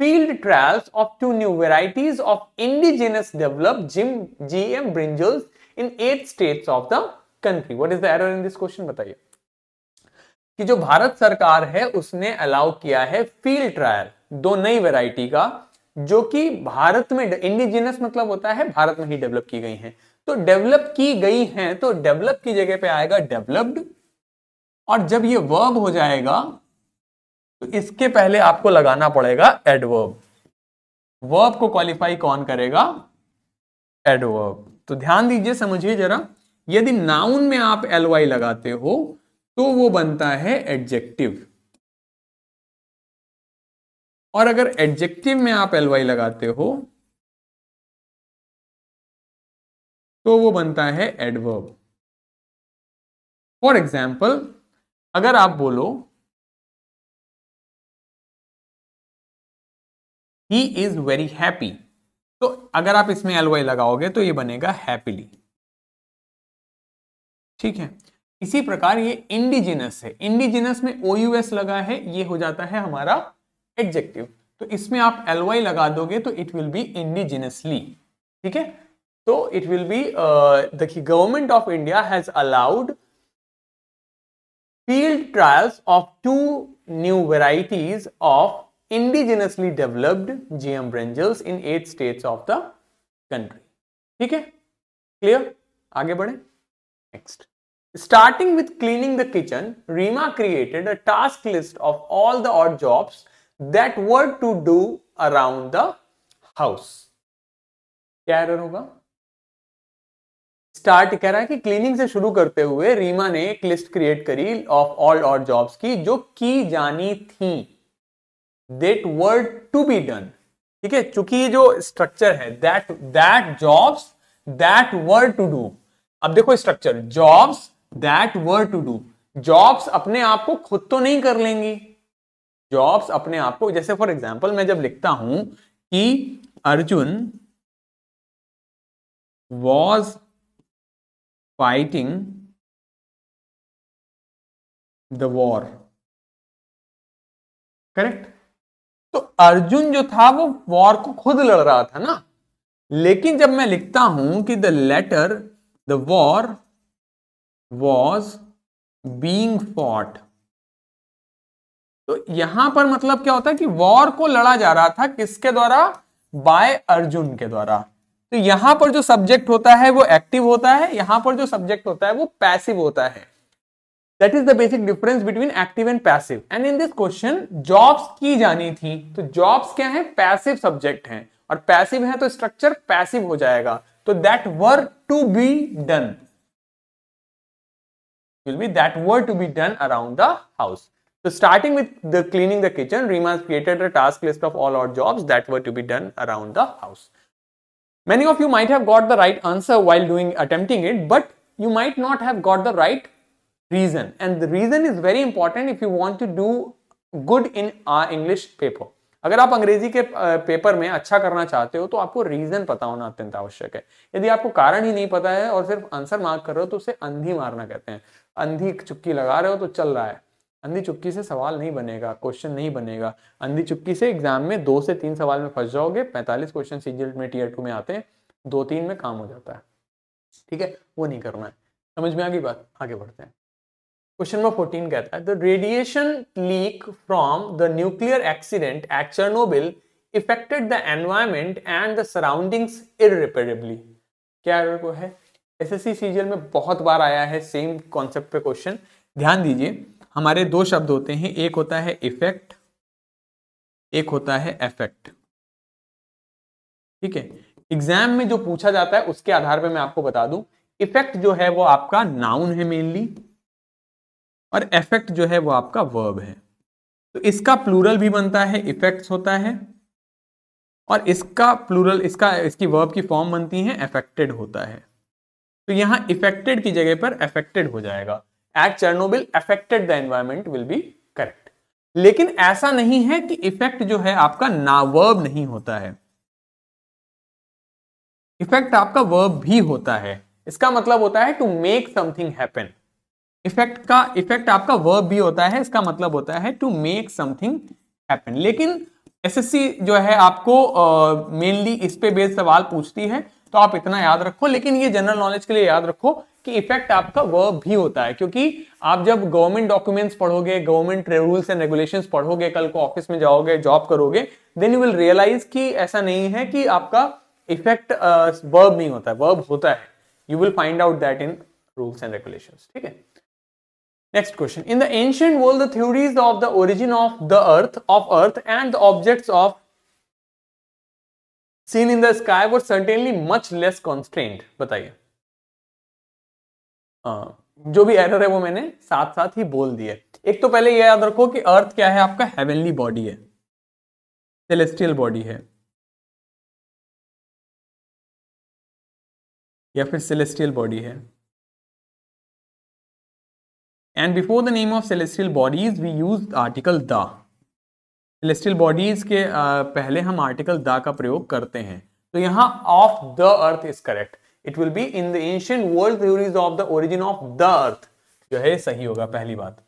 field trials of two new varieties of indigenous developed gm gm brinjals in eight states of the country what is the error in this question bataiye कि जो भारत सरकार है उसने allow किया है field trial दो नई variety का जो कि भारत में इंडिजिनस मतलब होता है भारत में ही डेवलप की गई हैं तो डेवलप की गई हैं तो डेवलप की जगह पे आएगा डेवलप्ड और जब ये वर्ब हो जाएगा तो इसके पहले आपको लगाना पड़ेगा एडवर्ब वर्ब को क्वालिफाई कौन करेगा एडवर्ब तो ध्यान दीजिए समझिए जरा यदि नाउन में आप एल लगाते हो तो वो बनता है एडजेक्टिव और अगर एडजेक्टिव में आप एल वाई लगाते हो तो वो बनता है एडवर्ब फॉर एग्जाम्पल अगर आप बोलो ही इज वेरी हैप्पी तो अगर आप इसमें एल वाई लगाओगे तो ये बनेगा हैप्पीली ठीक है इसी प्रकार ये इंडिजिनस है इंडिजिनस में ओ यूएस लगा है ये हो जाता है हमारा एडजेक्टिव तो इसमें आप एल वाई लगा दोगे तो इट विल बी इंडिजिनसली ठीक है तो इट विल बी देखिए government of India has allowed field trials of two new varieties of indigenously developed GM brinjals in eight states of the country ठीक है clear आगे बढ़े next Starting with cleaning the kitchen, Rima created a task list of all the odd jobs that were to do around the house. क्या error होगा start कह रहा है कि क्लीनिंग से शुरू करते हुए रीमा ने एक लिस्ट क्रिएट करी ऑफ ऑल और जॉब्स की जो की जानी थी that word to be done ठीक है चूंकि जो स्ट्रक्चर है that that jobs that word to do अब देखो structure jobs that were to do jobs अपने आप को खुद तो नहीं कर लेंगी जॉब्स अपने आप को जैसे फॉर एग्जाम्पल मैं जब लिखता हूं कि Arjun was fighting the war correct तो अर्जुन जो था वो वॉर को खुद लड़ रहा था ना लेकिन जब मैं लिखता हूं कि the letter the war was being fought तो यहां पर मतलब क्या होता है कि वॉर को लड़ा जा रहा था किसके द्वारा बाय अर्जुन के द्वारा तो यहां पर जो सब्जेक्ट होता है वो एक्टिव होता है यहां पर जो सब्जेक्ट होता है वो पैसिव होता है that is the basic difference between active and passive and in this question jobs की जानी थी तो जॉब्स क्या है पैसिव सब्जेक्ट है और पैसिव है तो स्ट्रक्चर पैसिव हो जाएगा तो that work to be done Will be that were to be done around the house. So starting with the cleaning the kitchen, has created a task list of all odd jobs that were to be done around the house. Many of you might have got the right answer while doing attempting it, but you might not have got the right reason. And the reason is very important if you want to do good in our English paper. अगर आप अंग्रेजी के paper में अच्छा करना चाहते हो तो आपको रीजन पता होना अत्यंत आवश्यक है यदि आपको कारण ही नहीं पता है और सिर्फ आंसर मार्क कर रहे हो तो उसे अंधी मारना कहते हैं अंधी चुक्की लगा रहे हो तो चल रहा है अंधी चुक्की से सवाल नहीं बनेगा क्वेश्चन नहीं बनेगा अंधी चुक्की से एग्जाम में दो से तीन सवाल में फंस जाओगे पैंतालीस क्वेश्चन सीजल e में टीयर टू में आते हैं दो तीन में काम हो जाता है ठीक है वो नहीं करना है समझ में आ गई बात आगे बढ़ते हैं क्वेश्चन नंबर 14 कहता है the radiation leak from the nuclear accident at Chernobyl effected the environment and the surroundings irreparably. क्या एरर को है एस एस सीजीएल में बहुत बार आया है सेम कॉन्सेप्ट पे क्वेश्चन ध्यान दीजिए हमारे दो शब्द होते हैं एक होता है इफेक्ट एक होता है एफेक्ट ठीक है एग्जाम में जो पूछा जाता है उसके आधार पर मैं आपको बता दूं इफेक्ट जो है वो आपका नाउन है मेनली और इफेक्ट जो है वो आपका वर्ब है तो इसका प्लूरल भी बनता है इफेक्ट्स होता है और इसका प्लूरल इसका इसकी वर्ब की फॉर्म बनती है एफेक्टेड होता है तो यहां इफेक्टेड की जगह पर एफेक्टेड हो जाएगा at Chernobyl affected the environment will be correct लेकिन ऐसा नहीं है कि इफेक्ट जो है आपका ना वर्ब नहीं होता है इफेक्ट आपका वर्ब भी होता है इसका मतलब होता है to make something happen effect का इफेक्ट आपका वर्ब भी होता है इसका मतलब होता है टू मेक समथिंग हैपन लेकिन एसएससी जो है आपको मेनली uh, इस पे बेस्ड सवाल पूछती है तो आप इतना याद रखो लेकिन ये जनरल नॉलेज के लिए याद रखो कि इफेक्ट आपका वर्ब भी होता है क्योंकि आप जब गवर्नमेंट डॉक्यूमेंट्स पढ़ोगे गवर्नमेंट रूल्स एंड रेगुलेशन पढ़ोगे कल को ऑफिस में जाओगे जॉब करोगे देन यू विल रियलाइज कि ऐसा नहीं है कि आपका इफेक्ट वर्ब uh, नहीं होता है वर्ब होता है you will find out that in rules and regulation ठीक है next question in the ancient world theories of the origin of the earth of earth and the of seen in the sky were certainly much less constant बताइए हाँ, जो भी error है वो मैंने साथ साथ ही बोल दिए एक तो पहले ये याद रखो कि अर्थ क्या है आपका हेवनली बॉडी है सेलेस्टियल बॉडी है या फिर सेलेस्टियल बॉडी है and before the name of celestial bodies we use article the celestial bodies के uh, पहले हम आर्टिकल द का प्रयोग करते हैं तो यहाँ of the earth is correct it will be in the ancient world theories of the origin of the earth जो है सही होगा पहली बात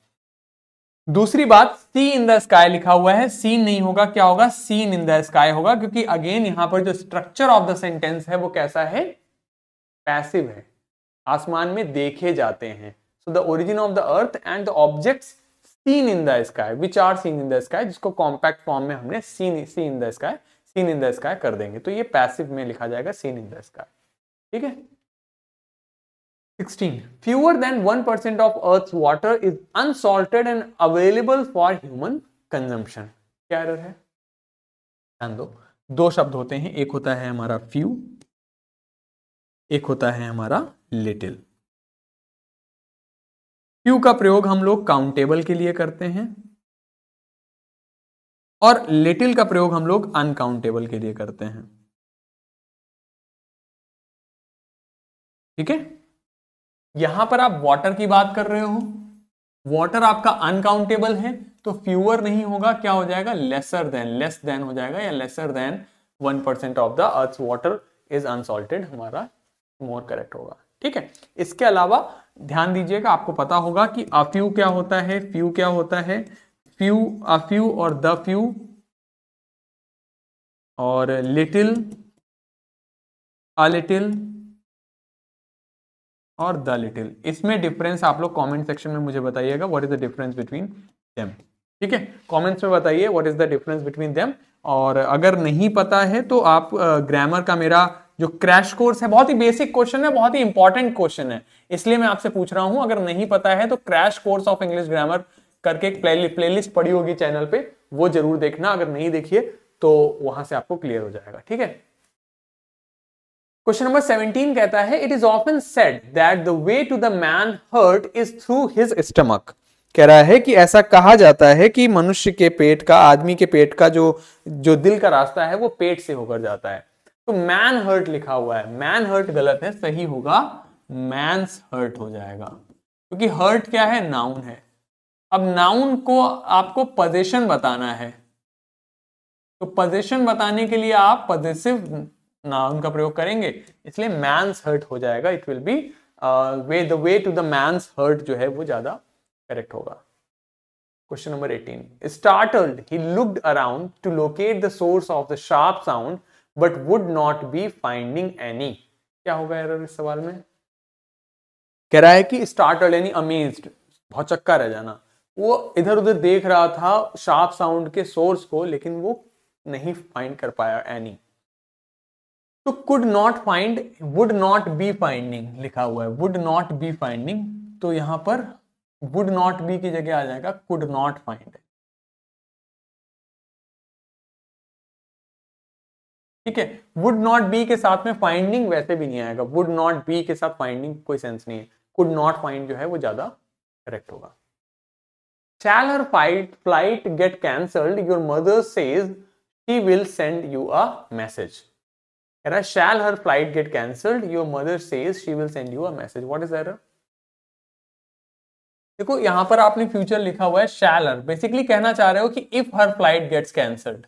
दूसरी बात सी इन द स्काई लिखा हुआ है सीन नहीं होगा क्या होगा सीन इन द स्काई होगा क्योंकि अगेन यहां पर जो स्ट्रक्चर ऑफ द सेंटेंस है वो कैसा है पैसिव है आसमान में देखे जाते हैं तो the origin of the earth and the objects seen in the sky which are seen in the sky जिसको कॉम्पैक्ट फॉर्म में हमने seen see in the sky seen in the sky कर देंगे तो ये पैसिव में लिखा जाएगा सीन इन द स्काई ठीक है 16 fewer than 1% of earth's water is unsalted and available for human consumption क्या एरर है ध्यान दो दो शब्द होते हैं एक होता है हमारा फ्यू एक होता है हमारा लिटिल क्यू का प्रयोग हम लोग काउंटेबल के लिए करते हैं और लिटिल का प्रयोग हम लोग अनकाउंटेबल के लिए करते हैं ठीक है यहां पर आप वाटर की बात कर रहे हो वाटर आपका अनकाउंटेबल है तो फ्यूअर नहीं होगा क्या हो जाएगा लेसर देन लेस देन हो जाएगा या lesser than one percent of the earth water is unsalted हमारा मोर करेक्ट होगा ठीक है इसके अलावा ध्यान दीजिएगा आपको पता होगा कि अफ्यू क्या होता है फ्यू क्या होता है फ्यू अफ्यू और द फ्यू और लिटिल अ लिटिल और द लिटिल इसमें डिफरेंस आप लोग कमेंट सेक्शन में मुझे बताइएगा what is the difference between them ठीक है कमेंट्स में बताइए what is the difference between them और अगर नहीं पता है तो आप ग्रामर का मेरा जो क्रैश कोर्स है बहुत ही बेसिक क्वेश्चन है बहुत ही इंपॉर्टेंट क्वेश्चन है इसलिए मैं आपसे पूछ रहा हूं अगर नहीं पता है तो crash course of English grammar करके एक प्ले, प्लेलिस्ट पड़ी होगी चैनल पे वो जरूर देखना अगर नहीं देखिए तो वहां से आपको क्लियर हो जाएगा ठीक है क्वेश्चन नंबर 17 कहता है it is often said that the way to the man heart is through his stomach कह रहा है कि ऐसा कहा जाता है कि मनुष्य के पेट का आदमी के पेट का जो जो दिल का रास्ता है वो पेट से होकर जाता है तो मैन हर्ट लिखा हुआ है मैन हर्ट गलत है सही होगा मैंस हर्ट हो जाएगा क्योंकि हर्ट क्या है नाउन है अब नाउन को आपको पजेशन बताना है तो पजेशन बताने के लिए आप पजेसिव नाउन का प्रयोग करेंगे इसलिए मैंस हर्ट हो जाएगा it will be way the way to the man's heart जो है वो ज्यादा करेक्ट होगा question number eighteen startled he looked around to locate the source of the sharp sound but would not be finding any क्या होगा error इस सवाल में कह रहा है कि स्टार्ट यानी अमेज बहुत चक्का रह जाना वो इधर उधर देख रहा था शार्प साउंड के सोर्स को लेकिन वो नहीं फाइंड कर पाया एनी तो could not find would not be finding लिखा हुआ है वुड नॉट बी फाइंडिंग तो यहां पर वुड नॉट बी की जगह आ जाएगा कुड नॉट फाइंड ठीक है वुड नॉट बी के साथ में फाइंडिंग वैसे भी नहीं आएगा वुड नॉट बी के साथ फाइंडिंग कोई सेंस नहीं है कुड नॉट फाइंड जो है वो ज्यादा करेक्ट होगा shall her fight flight get cancelled your mother says she will send you a message error shall her flight get cancelled your mother says she will send you a message what is देखो यहां पर आपने future लिखा हुआ है शैल हर basically कहना चाह रहे हो कि if her flight gets cancelled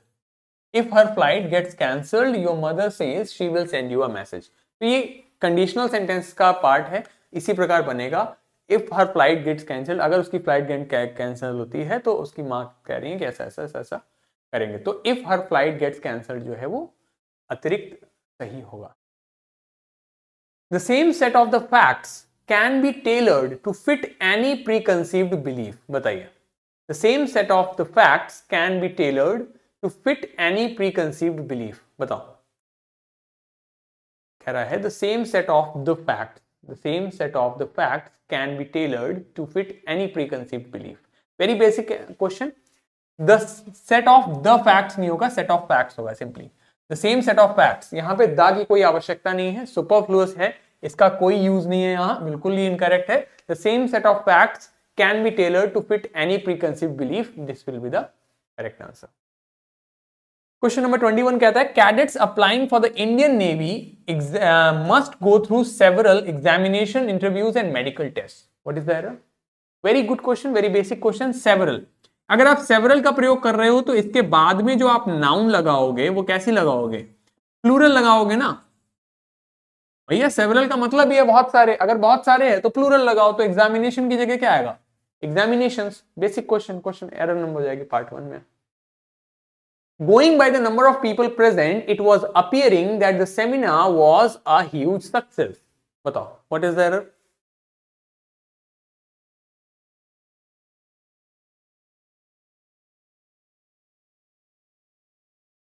if her flight gets cancelled your mother says she will send you a message तो ये कंडीशनल सेंटेंस का पार्ट है इसी प्रकार बनेगा if her flight gets cancelled अगर उसकी फ्लाइट गेट कैंसिल होती है तो उसकी माँ कह रही है कि ऐसा ऐसा ऐसा ऐसा करेंगे तो if her flight gets cancelled जो है वो अतिरिक्त सही होगा the same set of the facts can be tailored to fit any preconceived belief बताइए the same set of the facts can be tailored to fit any preconceived belief बताओ कह रहा है the same set of the fact the same set of the fact can be tailored to fit any preconceived belief very basic question the set of the fact नहीं होगा set of fact होगा simply the same set of fact यहाँ पे the key कोई आवश्यकता नहीं है superfluous है इसका कोई यूज नहीं है यहाँ बिल्कुल ही इनकरेक्ट है the same set of fact can be tailor to fit any preconceived belief this will be the correct answer question number twenty one कहता है cadets applying for the Indian navy must go through several examination interviews and medical test what is the error very good question very basic question several अगर आप several का प्रयोग कर रहे हो तो इसके बाद में जो आप नाउन लगाओगे वो कैसे लगाओगे प्लूरल लगाओगे ना भैया सेवरल का मतलब ये बहुत सारे अगर बहुत सारे हैं तो प्लूरल लगाओ तो एग्जामिनेशन की जगह क्या आएगा examination basic question question error number हो जाएगी पार्ट वन में Going by the number of people present, it was appearing that the seminar was a huge success. Batao, what is the error?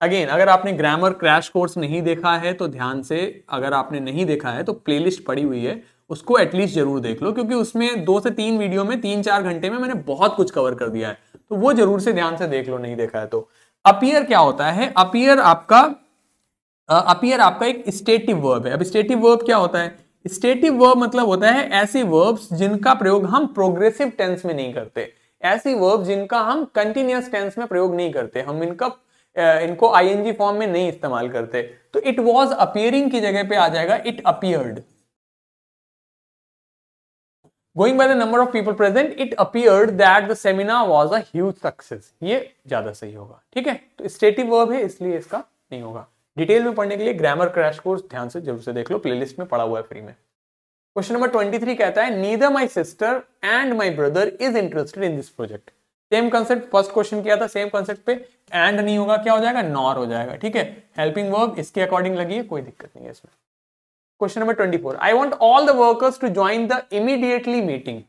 Again अगर आपने grammar crash course नहीं देखा है तो ध्यान से अगर आपने नहीं देखा है तो प्लेलिस्ट पड़ी हुई है उसको एटलीस्ट जरूर देख लो क्योंकि उसमें दो से तीन वीडियो में तीन चार घंटे में मैंने बहुत कुछ कवर कर दिया है तो वो जरूर से ध्यान से देख लो नहीं देखा है तो अपियर क्या होता है अपियर आपका अपियर आपका एक स्टेटिव वर्ब है अब स्टेटिव वर्ब क्या होता है स्टेटिव वर्ब मतलब होता है ऐसी वर्ब्स जिनका प्रयोग हम प्रोग्रेसिव टेंस में नहीं करते ऐसी वर्ब जिनका हम कंटिन्यूस टेंस में प्रयोग नहीं करते हम इनका इनको आईएनजी फॉर्म में नहीं इस्तेमाल करते तो इट वाज अपियरिंग की जगह पे आ जाएगा it appeared going by the number of people present it appeared that the seminar was as success ये ज्यादा सही होगा ठीक है तो स्टेटिव वर्ब है इसलिए इसका नहीं होगा डिटेल में पढ़ने के लिए ग्रामर क्रैश कोर्स ध्यान से जरूर से देख लो प्लेलिस्ट में पड़ा हुआ है फ्री में क्वेश्चन नंबर ट्वेंटी थ्री कहता है neither my sister and my brother is interested in this project same concept first question किया था सेम कंसेप्ट पे एंड नहीं होगा क्या हो जाएगा नॉर हो जाएगा ठीक है हेल्पिंग वर्ब इसके अकॉर्डिंग लगी है कोई दिक्कत नहीं है इसमें question number twenty four I want all the workers to join the immediately meeting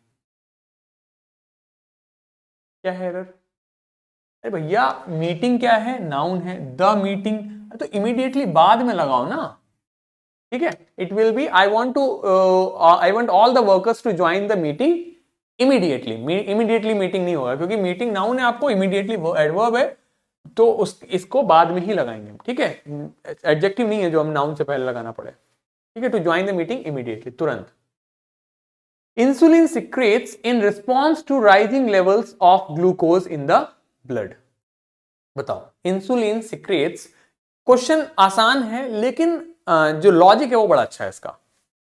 क्या है एरर अरे भैया मीटिंग क्या है नाउन है द मीटिंग तो इमीडिएटली बाद में लगाओ ना ठीक है it will be I want to I want all the workers to join the meeting immediately immediately meeting नहीं होगा क्योंकि मीटिंग नाउन है आपको इमीडिएटली एडवर्ब है तो उस इसको बाद में ही लगाएंगे ठीक है एडजेक्टिव नहीं है जो हम नाउन से पहले लगाना पड़े ठीक है to join the meeting immediately तुरंत insulin secretes in response to rising levels of glucose in the blood बताओ इंसुलिन सिक्रेट्स क्वेश्चन आसान है लेकिन जो लॉजिक है वो बड़ा अच्छा है इसका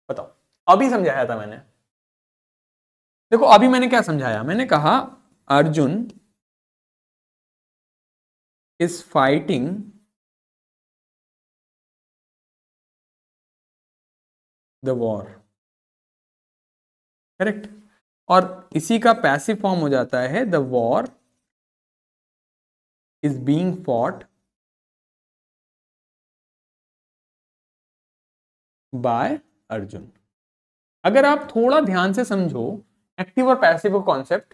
बताओ अभी समझाया था मैंने देखो अभी मैंने क्या समझाया मैंने कहा Arjun is fighting the war correct और इसी का पैसिव फॉर्म हो जाता है the war is being fought by Arjun अगर आप थोड़ा ध्यान से समझो एक्टिव और पैसिव का कॉन्सेप्ट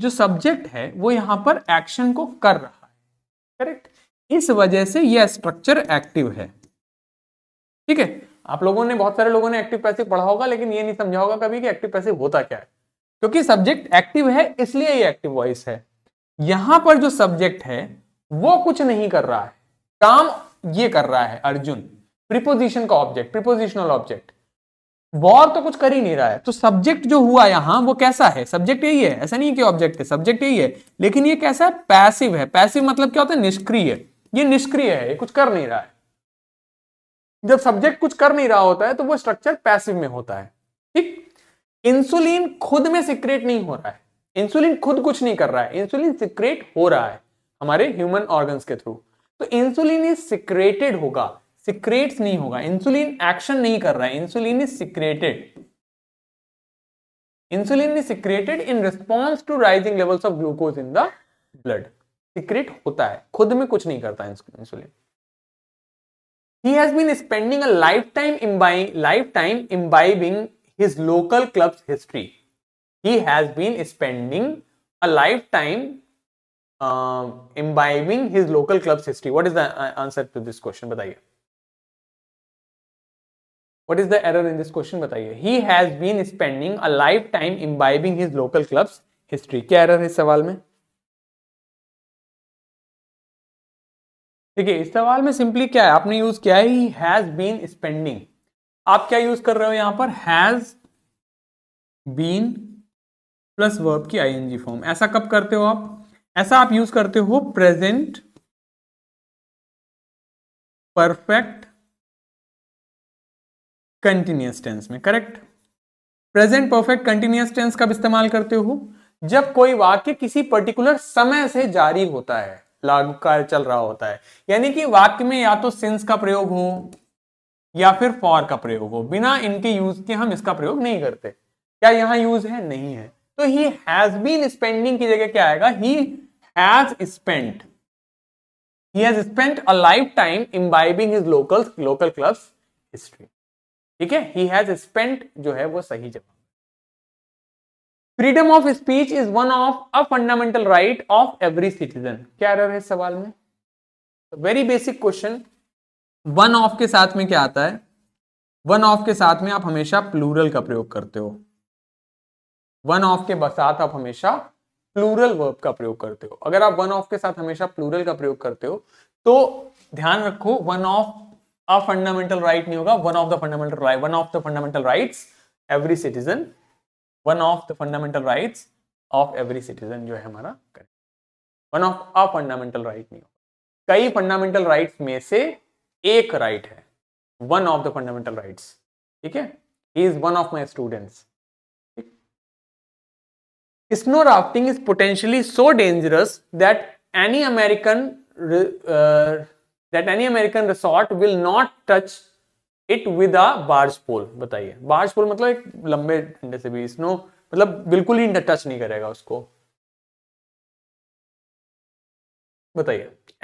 जो सब्जेक्ट है वो यहां पर एक्शन को कर रहा है करेक्ट इस वजह से यह स्ट्रक्चर एक्टिव है ठीक है आप लोगों ने बहुत सारे लोगों ने एक्टिव पैसिव पढ़ा होगा लेकिन ये नहीं समझा होगा कभी कि एक्टिव पैसिव होता क्या है क्योंकि सब्जेक्ट एक्टिव है इसलिए ये एक्टिव वॉइस है यहां पर जो सब्जेक्ट है वो कुछ नहीं कर रहा है काम ये कर रहा है अर्जुन प्रिपोजिशन का ऑब्जेक्ट प्रिपोजिशनल ऑब्जेक्ट वॉर तो कुछ कर ही नहीं रहा है तो सब्जेक्ट जो हुआ यहां वो कैसा है सब्जेक्ट यही है ऐसा नहीं कि ऑब्जेक्ट है सब्जेक्ट यही है लेकिन ये कैसा है पैसिव है पैसिव मतलब क्या होता है निष्क्रिय ये निष्क्रिय है ये कुछ कर नहीं रहा है जब सब्जेक्ट कुछ कर नहीं रहा होता है तो वो स्ट्रक्चर पैसिव में होता है ठीक इंसुलिन खुद में सिक्रेट नहीं हो रहा है इंसुलिन खुद कुछ नहीं कर रहा है इंसुलिन सिक्रेट हो रहा है हमारे ह्यूमन ऑर्गन्स के थ्रू तो इंसुलिन इज सिक्रेटेड होगा सिक्रेट नहीं होगा इंसुलिन एक्शन नहीं कर रहा है insulin is secreted insulin is secreted in response to rising levels of glucose in the blood secrete होता है खुद में कुछ नहीं करता insulin He has been spending a lifetime, lifetime imbibing his local club's history. He has been spending a lifetime uh, um, imbibing his local club's history. What is the uh, answer to this question? बताइए. What is the error in this question? बताइए. He has been spending a lifetime imbibing his local club's history. क्या error है इस सवाल में? देखिए इस सवाल में सिंपली क्या है आपने यूज किया है ही हैज बीन स्पेंडिंग आप क्या यूज कर रहे हो यहां पर हैज बीन प्लस वर्ब की आईएनजी फॉर्म ऐसा कब करते हो आप ऐसा आप यूज करते हो प्रेजेंट परफेक्ट कंटिन्यूस टेंस में correct present perfect continuous tense कब इस्तेमाल करते हो जब कोई वाक्य किसी पर्टिकुलर समय से जारी होता है लागू कार्य चल रहा होता है यानी कि वाक्य में या तो सिंस का प्रयोग हो या फिर फॉर का प्रयोग हो बिना इनके यूज के हम इसका प्रयोग नहीं करते क्या यहां यूज है नहीं है तो ही हैज बीन स्पेंडिंग की जगह क्या आएगा he has spent he has spent a lifetime imbibing his local local clubs history ठीक है ही हैज स्पेंट जो है वो सही जवाब freedom of speech is one of a fundamental right of every citizen क्या एरर है सवाल में very basic question one of के साथ में क्या आता है वन ऑफ के साथ में आप हमेशा प्लूरल का प्रयोग करते हो वन ऑफ के साथ आप हमेशा प्लूरल वर्ब का प्रयोग करते हो अगर आप वन ऑफ के साथ हमेशा प्लूरल का प्रयोग करते हो तो ध्यान रखो one of a fundamental right नहीं होगा one of the fundamental right one of the fundamental rights every citizen one of the fundamental rights of every citizen जो है हमारा correct one of a fundamental right नहीं होगा कई fundamental rights में से एक राइट right है one of the fundamental rights ठीक है he is one of my students snow rafting is potentially so dangerous that any American that any American resort will not touch it with a barge pole बताइए barge पोल मतलब एक लंबे डंडे से भी snow मतलब बिल्कुल ही टच नहीं करेगा उसको बताइए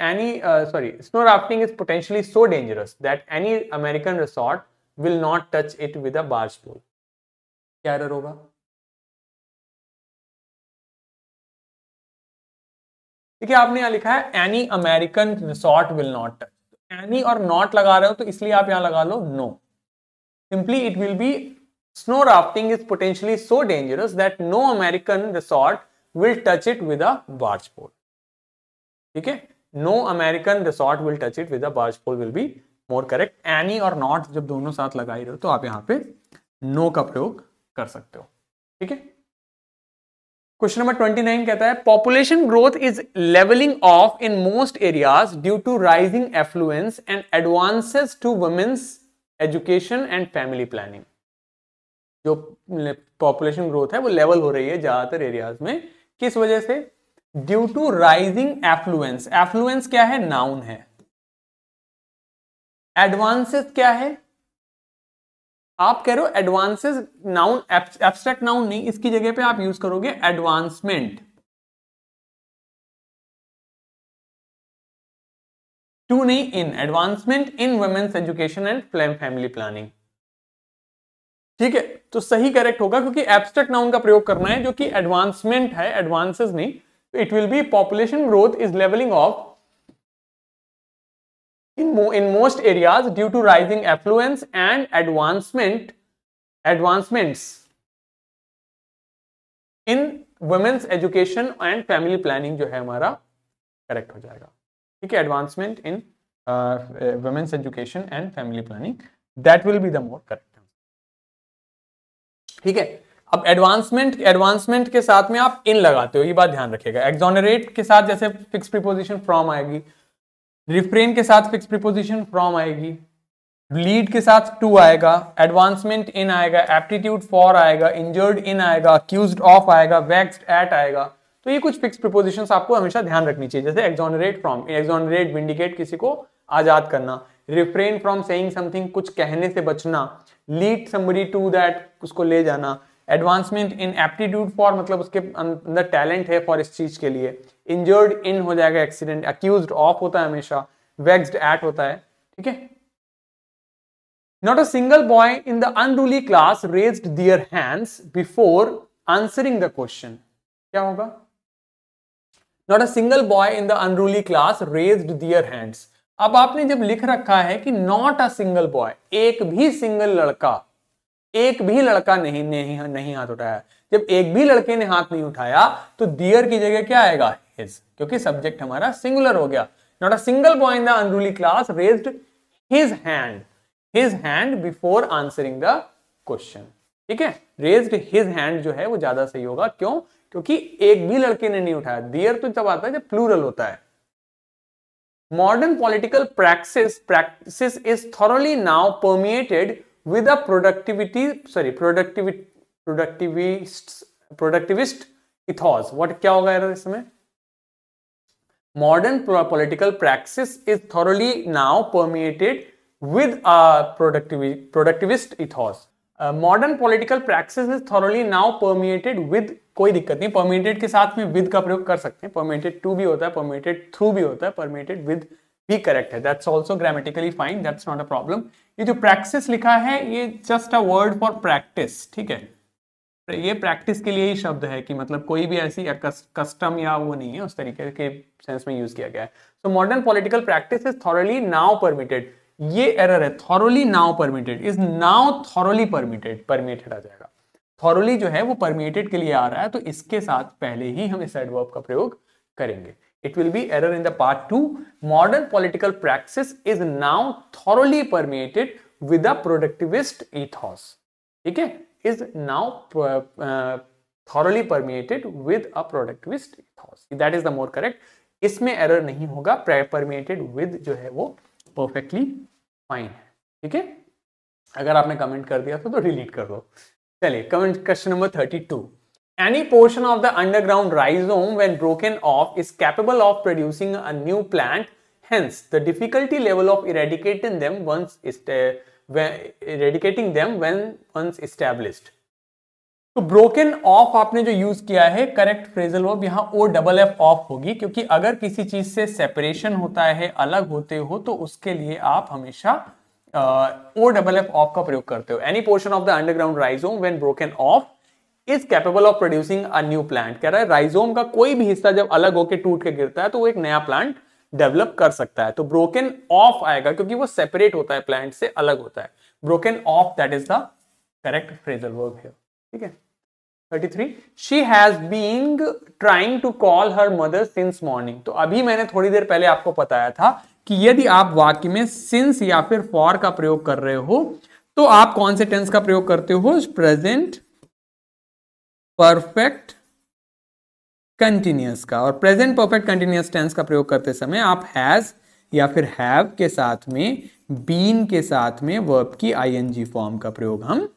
any sorry snow rafting is potentially so dangerous that any American resort will not touch it with a barge pole क्या एरर होगा देखिए आपने यहां लिखा है any American resort will not touch any और नॉट लगा रहे हो तो इसलिए आप यहां लगा लो no simply it will be snow rafting is potentially so dangerous that no American resort will touch it with a barge pole ठीक है no American resort will touch it with a barge pole will be more correct any और not जब दोनों साथ लगा ही रहे हो तो आप यहाँ पे नो का प्रयोग कर सकते हो ठीक है क्वेश्चन नंबर ट्वेंटी नाइन कहता है population growth is levelling off in most areas due to rising affluence and advances to women's education and family planning जो पॉपुलेशन ग्रोथ है वो लेवल हो रही है ज्यादातर एरियाज में किस वजह से due to rising affluence affluence क्या है नाउन है एडवांसेस क्या है आप कह रहे हो एडवांसेस नाउन एब्स्ट्रैक्ट नाउन नहीं इसकी जगह पे आप यूज करोगे एडवांसमेंट टू नहीं in advancement in women's education and family planning ठीक है तो सही करेक्ट होगा क्योंकि एब्स्ट्रैक्ट नाउन का प्रयोग करना है जो कि एडवांसमेंट है एडवांसेस नहीं it will be population growth is levelling off in, mo in most areas due to rising affluence and advancement advancements in women's education and family planning जो है हमारा करेक्ट हो जाएगा ठीक है advancement in women's education and family planning that will be the more correct ठीक है अब एडवांसमेंट एडवांसमेंट के साथ में आप इन लगाते हो ये बात ध्यान रखिएगा एक्जोनरेट के साथ जैसे फिक्स प्रीपोजिशन फ्रॉम आएगी रिफ्रेन के साथ फिक्स प्रिपोजिशन फ्रॉम आएगी लीड के साथ टू आएगा एडवांसमेंट इन आएगा एप्टीट्यूड फॉर आएगा इंजर्ड इन आएगा अक्यूज ऑफ आएगा वैक्सड एट आएगा तो ये कुछ फिक्स प्रिपोजिशन आपको हमेशा ध्यान रखनी चाहिए जैसे एक्जोनरेट फ्रॉम एक्जोनरेट विंडिकेट किसी को आजाद करना रिफ्रेन फ्रॉम सेइंग समथिंग कुछ कहने से बचना लीड समबडी टू दैट उसको ले जाना एडवांसमेंट इन एप्टीट्यूड फॉर मतलब उसके अं-, अंदर टैलेंट है फॉर इस चीज के लिए इंजर्ड इन हो जाएगा एक्सीडेंट अक्यूज ऑफ होता है हमेशा वेक्सड एट होता है ठीक है not a single boy in the unruly class raise their hands before answering the question क्या होगा not a single boy in the unruly class raise their hands अब आपने जब लिख रखा है कि नॉट अ सिंगल बॉय एक भी सिंगल लड़का एक भी लड़का नहीं नहीं नहीं हाथ उठाया जब एक भी लड़के ने हाथ नहीं उठाया तो दियर की जगह क्या आएगा हिज क्योंकि सब्जेक्ट हमारा सिंगुलर हो गया not a single boy in the unruly class raised his hand his hand before answering the question ठीक है रेज्ड हिज हैंड जो है वो ज्यादा सही होगा क्यों क्योंकि एक भी लड़के ने नहीं उठाया दियर तो जब आता है जब प्लूरल होता है modern political praxis praxis is thoroughly now permeated with a productivity sorry productivity productivists productivist ethos what क्या होगा यार इसमें modern political praxis is thoroughly now permeated with a productivi productivist ethos. Uh, modern political praxis is thoroughly now permeated with कोई दिक्कत नहीं permeated के साथ में with का प्रयोग कर सकते हैं permeated to भी होता है permeated through भी होता है permeated with भी करेक्ट है that's also grammatically fine that's not a problem ये जो प्रैक्टिस लिखा है ये just a word for practice ठीक है ये प्रैक्टिस के लिए ही शब्द है कि मतलब कोई भी ऐसी कस्टम या वो नहीं है उस तरीके के सेंस में यूज किया गया है so modern political practice is thoroughly now permitted ये एरर है thoroughly now permitted is now thoroughly permitted permitted आ जाएगा थॉरली जो है वो परमिटेड के लिए आ रहा है तो इसके साथ पहले ही हम इस एडवर्ब का प्रयोग करेंगे It will be error in the part 2. Modern political praxis is now thoroughly permeated with the productivist ethos. theek hai is now uh, thoroughly permeated with a productivist ethos. That is the more correct. isme error nahi hoga permeated with jo hai wo perfectly fine hai theek hai अगर आपने comment कर दिया तो, तो delete कर दो चलिए comment question number thirty two Any portion of the underground rhizome when broken off is capable of producing a new plant. Hence, the difficulty level of eradicating them once eradicating them when once established. तो broken off आपने जो use किया है correct phrasal verb यहाँ O double F of होगी क्योंकि अगर किसी चीज से सेपरेशन होता है अलग होते हो तो उसके लिए आप हमेशा ओ डबल एफ ऑफ का प्रयोग करते हो any portion of the underground rhizome when broken off is capable of producing a new plant कह रहा है राइजोम का कोई भी हिस्सा जब अलग होकर टूट के गिरता है तो वो एक नया प्लांट डेवलप कर सकता है तो ब्रोकन ऑफ आएगा क्योंकि वो सेपरेट होता है प्लांट से अलग होता है broken off that is the correct phrasal verb ठीक है 33 she has being trying to call her mother since morning तो अभी मैंने थोड़ी देर पहले आपको बताया था कि यदि आप वाक्य में सिंस या फिर फॉर का प्रयोग कर रहे हो तो आप कौन से टेंस का प्रयोग करते हो प्रेजेंट परफेक्ट कंटिन्यूस का और प्रेजेंट परफेक्ट कंटिन्यूस टेंस का प्रयोग करते समय आप हैज या फिर हैव के साथ में बीन के साथ में वर्ब की आईएनजी फॉर्म का प्रयोग हम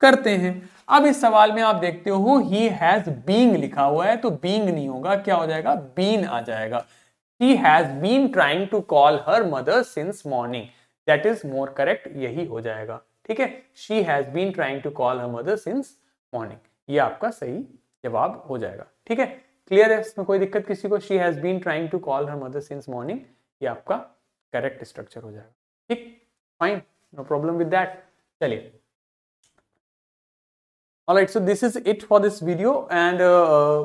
करते हैं अब इस सवाल में आप देखते हो ही हैज बींग लिखा हुआ है तो बींग नहीं होगा क्या हो जाएगा बीन आ जाएगा ही has been trying to call her mother since morning that is more correct यही हो जाएगा ठीक है she has been trying to call her mother since morning ये आपका सही जवाब हो जाएगा ठीक है क्लियर है इसमें कोई दिक्कत किसी को she has been trying to call her mother since morning ये आपका करेक्ट स्ट्रक्चर हो जाएगा ठीक fine no problem with that चलिए all right so this is it for this video and uh, uh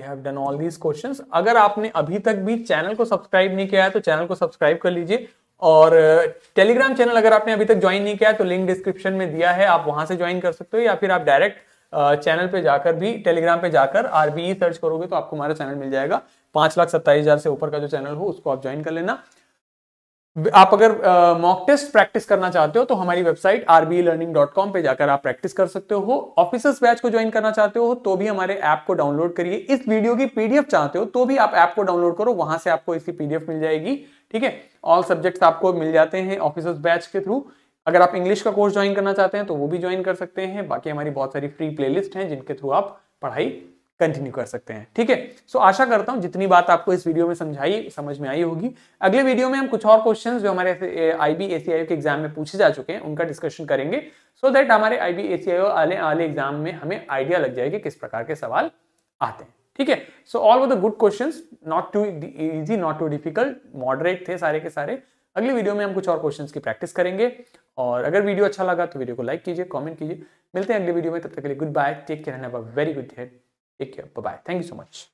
we have done all these questions अगर आपने अभी तक भी चैनल को सब्सक्राइब नहीं किया है तो चैनल को सब्सक्राइब कर लीजिए और टेलीग्राम चैनल अगर आपने अभी तक ज्वाइन नहीं किया तो लिंक डिस्क्रिप्शन में दिया है आप वहां से ज्वाइन कर सकते हो या फिर आप डायरेक्ट चैनल पे जाकर भी टेलीग्राम पे जाकर आरबीई सर्च करोगे तो आपको हमारा चैनल मिल जाएगा पांच लाख सत्ताईस हजार से ऊपर का जो चैनल हो उसको आप ज्वाइन कर लेना आप अगर मॉक टेस्ट प्रैक्टिस करना चाहते हो तो हमारी वेबसाइट rbelearning.com पे जाकर आप प्रैक्टिस कर सकते हो ऑफिसर्स बैच को ज्वाइन करना चाहते हो तो भी हमारे ऐप को डाउनलोड करिए इस वीडियो की पीडीएफ चाहते हो तो भी आप ऐप को डाउनलोड करो वहां से आपको इसकी पीडीएफ मिल जाएगी ठीक है ऑल सब्जेक्ट्स आपको मिल जाते हैं ऑफिसर्स बैच के थ्रू अगर आप इंग्लिश का कोर्स ज्वाइन करना चाहते हैं तो वो भी ज्वाइन कर सकते हैं बाकी हमारी बहुत सारी फ्री प्लेलिस्ट हैं जिनके थ्रू आप पढ़ाई कंटिन्यू कर सकते हैं ठीक है सो आशा करता हूं जितनी बात आपको इस वीडियो में समझाई समझ में आई होगी अगले वीडियो में हम कुछ और क्वेश्चंस जो हमारे आई बी के एग्जाम में पूछे जा चुके हैं उनका डिस्कशन करेंगे सो so दैट हमारे आई बी आले आले एग्जाम में हमें आइडिया लग जाए कि किस प्रकार के सवाल आते हैं ठीक है सो ऑल वो the good question not too easy not too difficult moderate थे सारे के सारे अगले वीडियो में हम कुछ और क्वेश्चंस की प्रैक्टिस करेंगे और अगर वीडियो अच्छा लगा तो वीडियो को लाइक कीजिए कमेंट कीजिए मिलते हैं अगले वीडियो में तब तक के लिए goodbye take care have a very good day Take care. Bye bye. Thank you so much.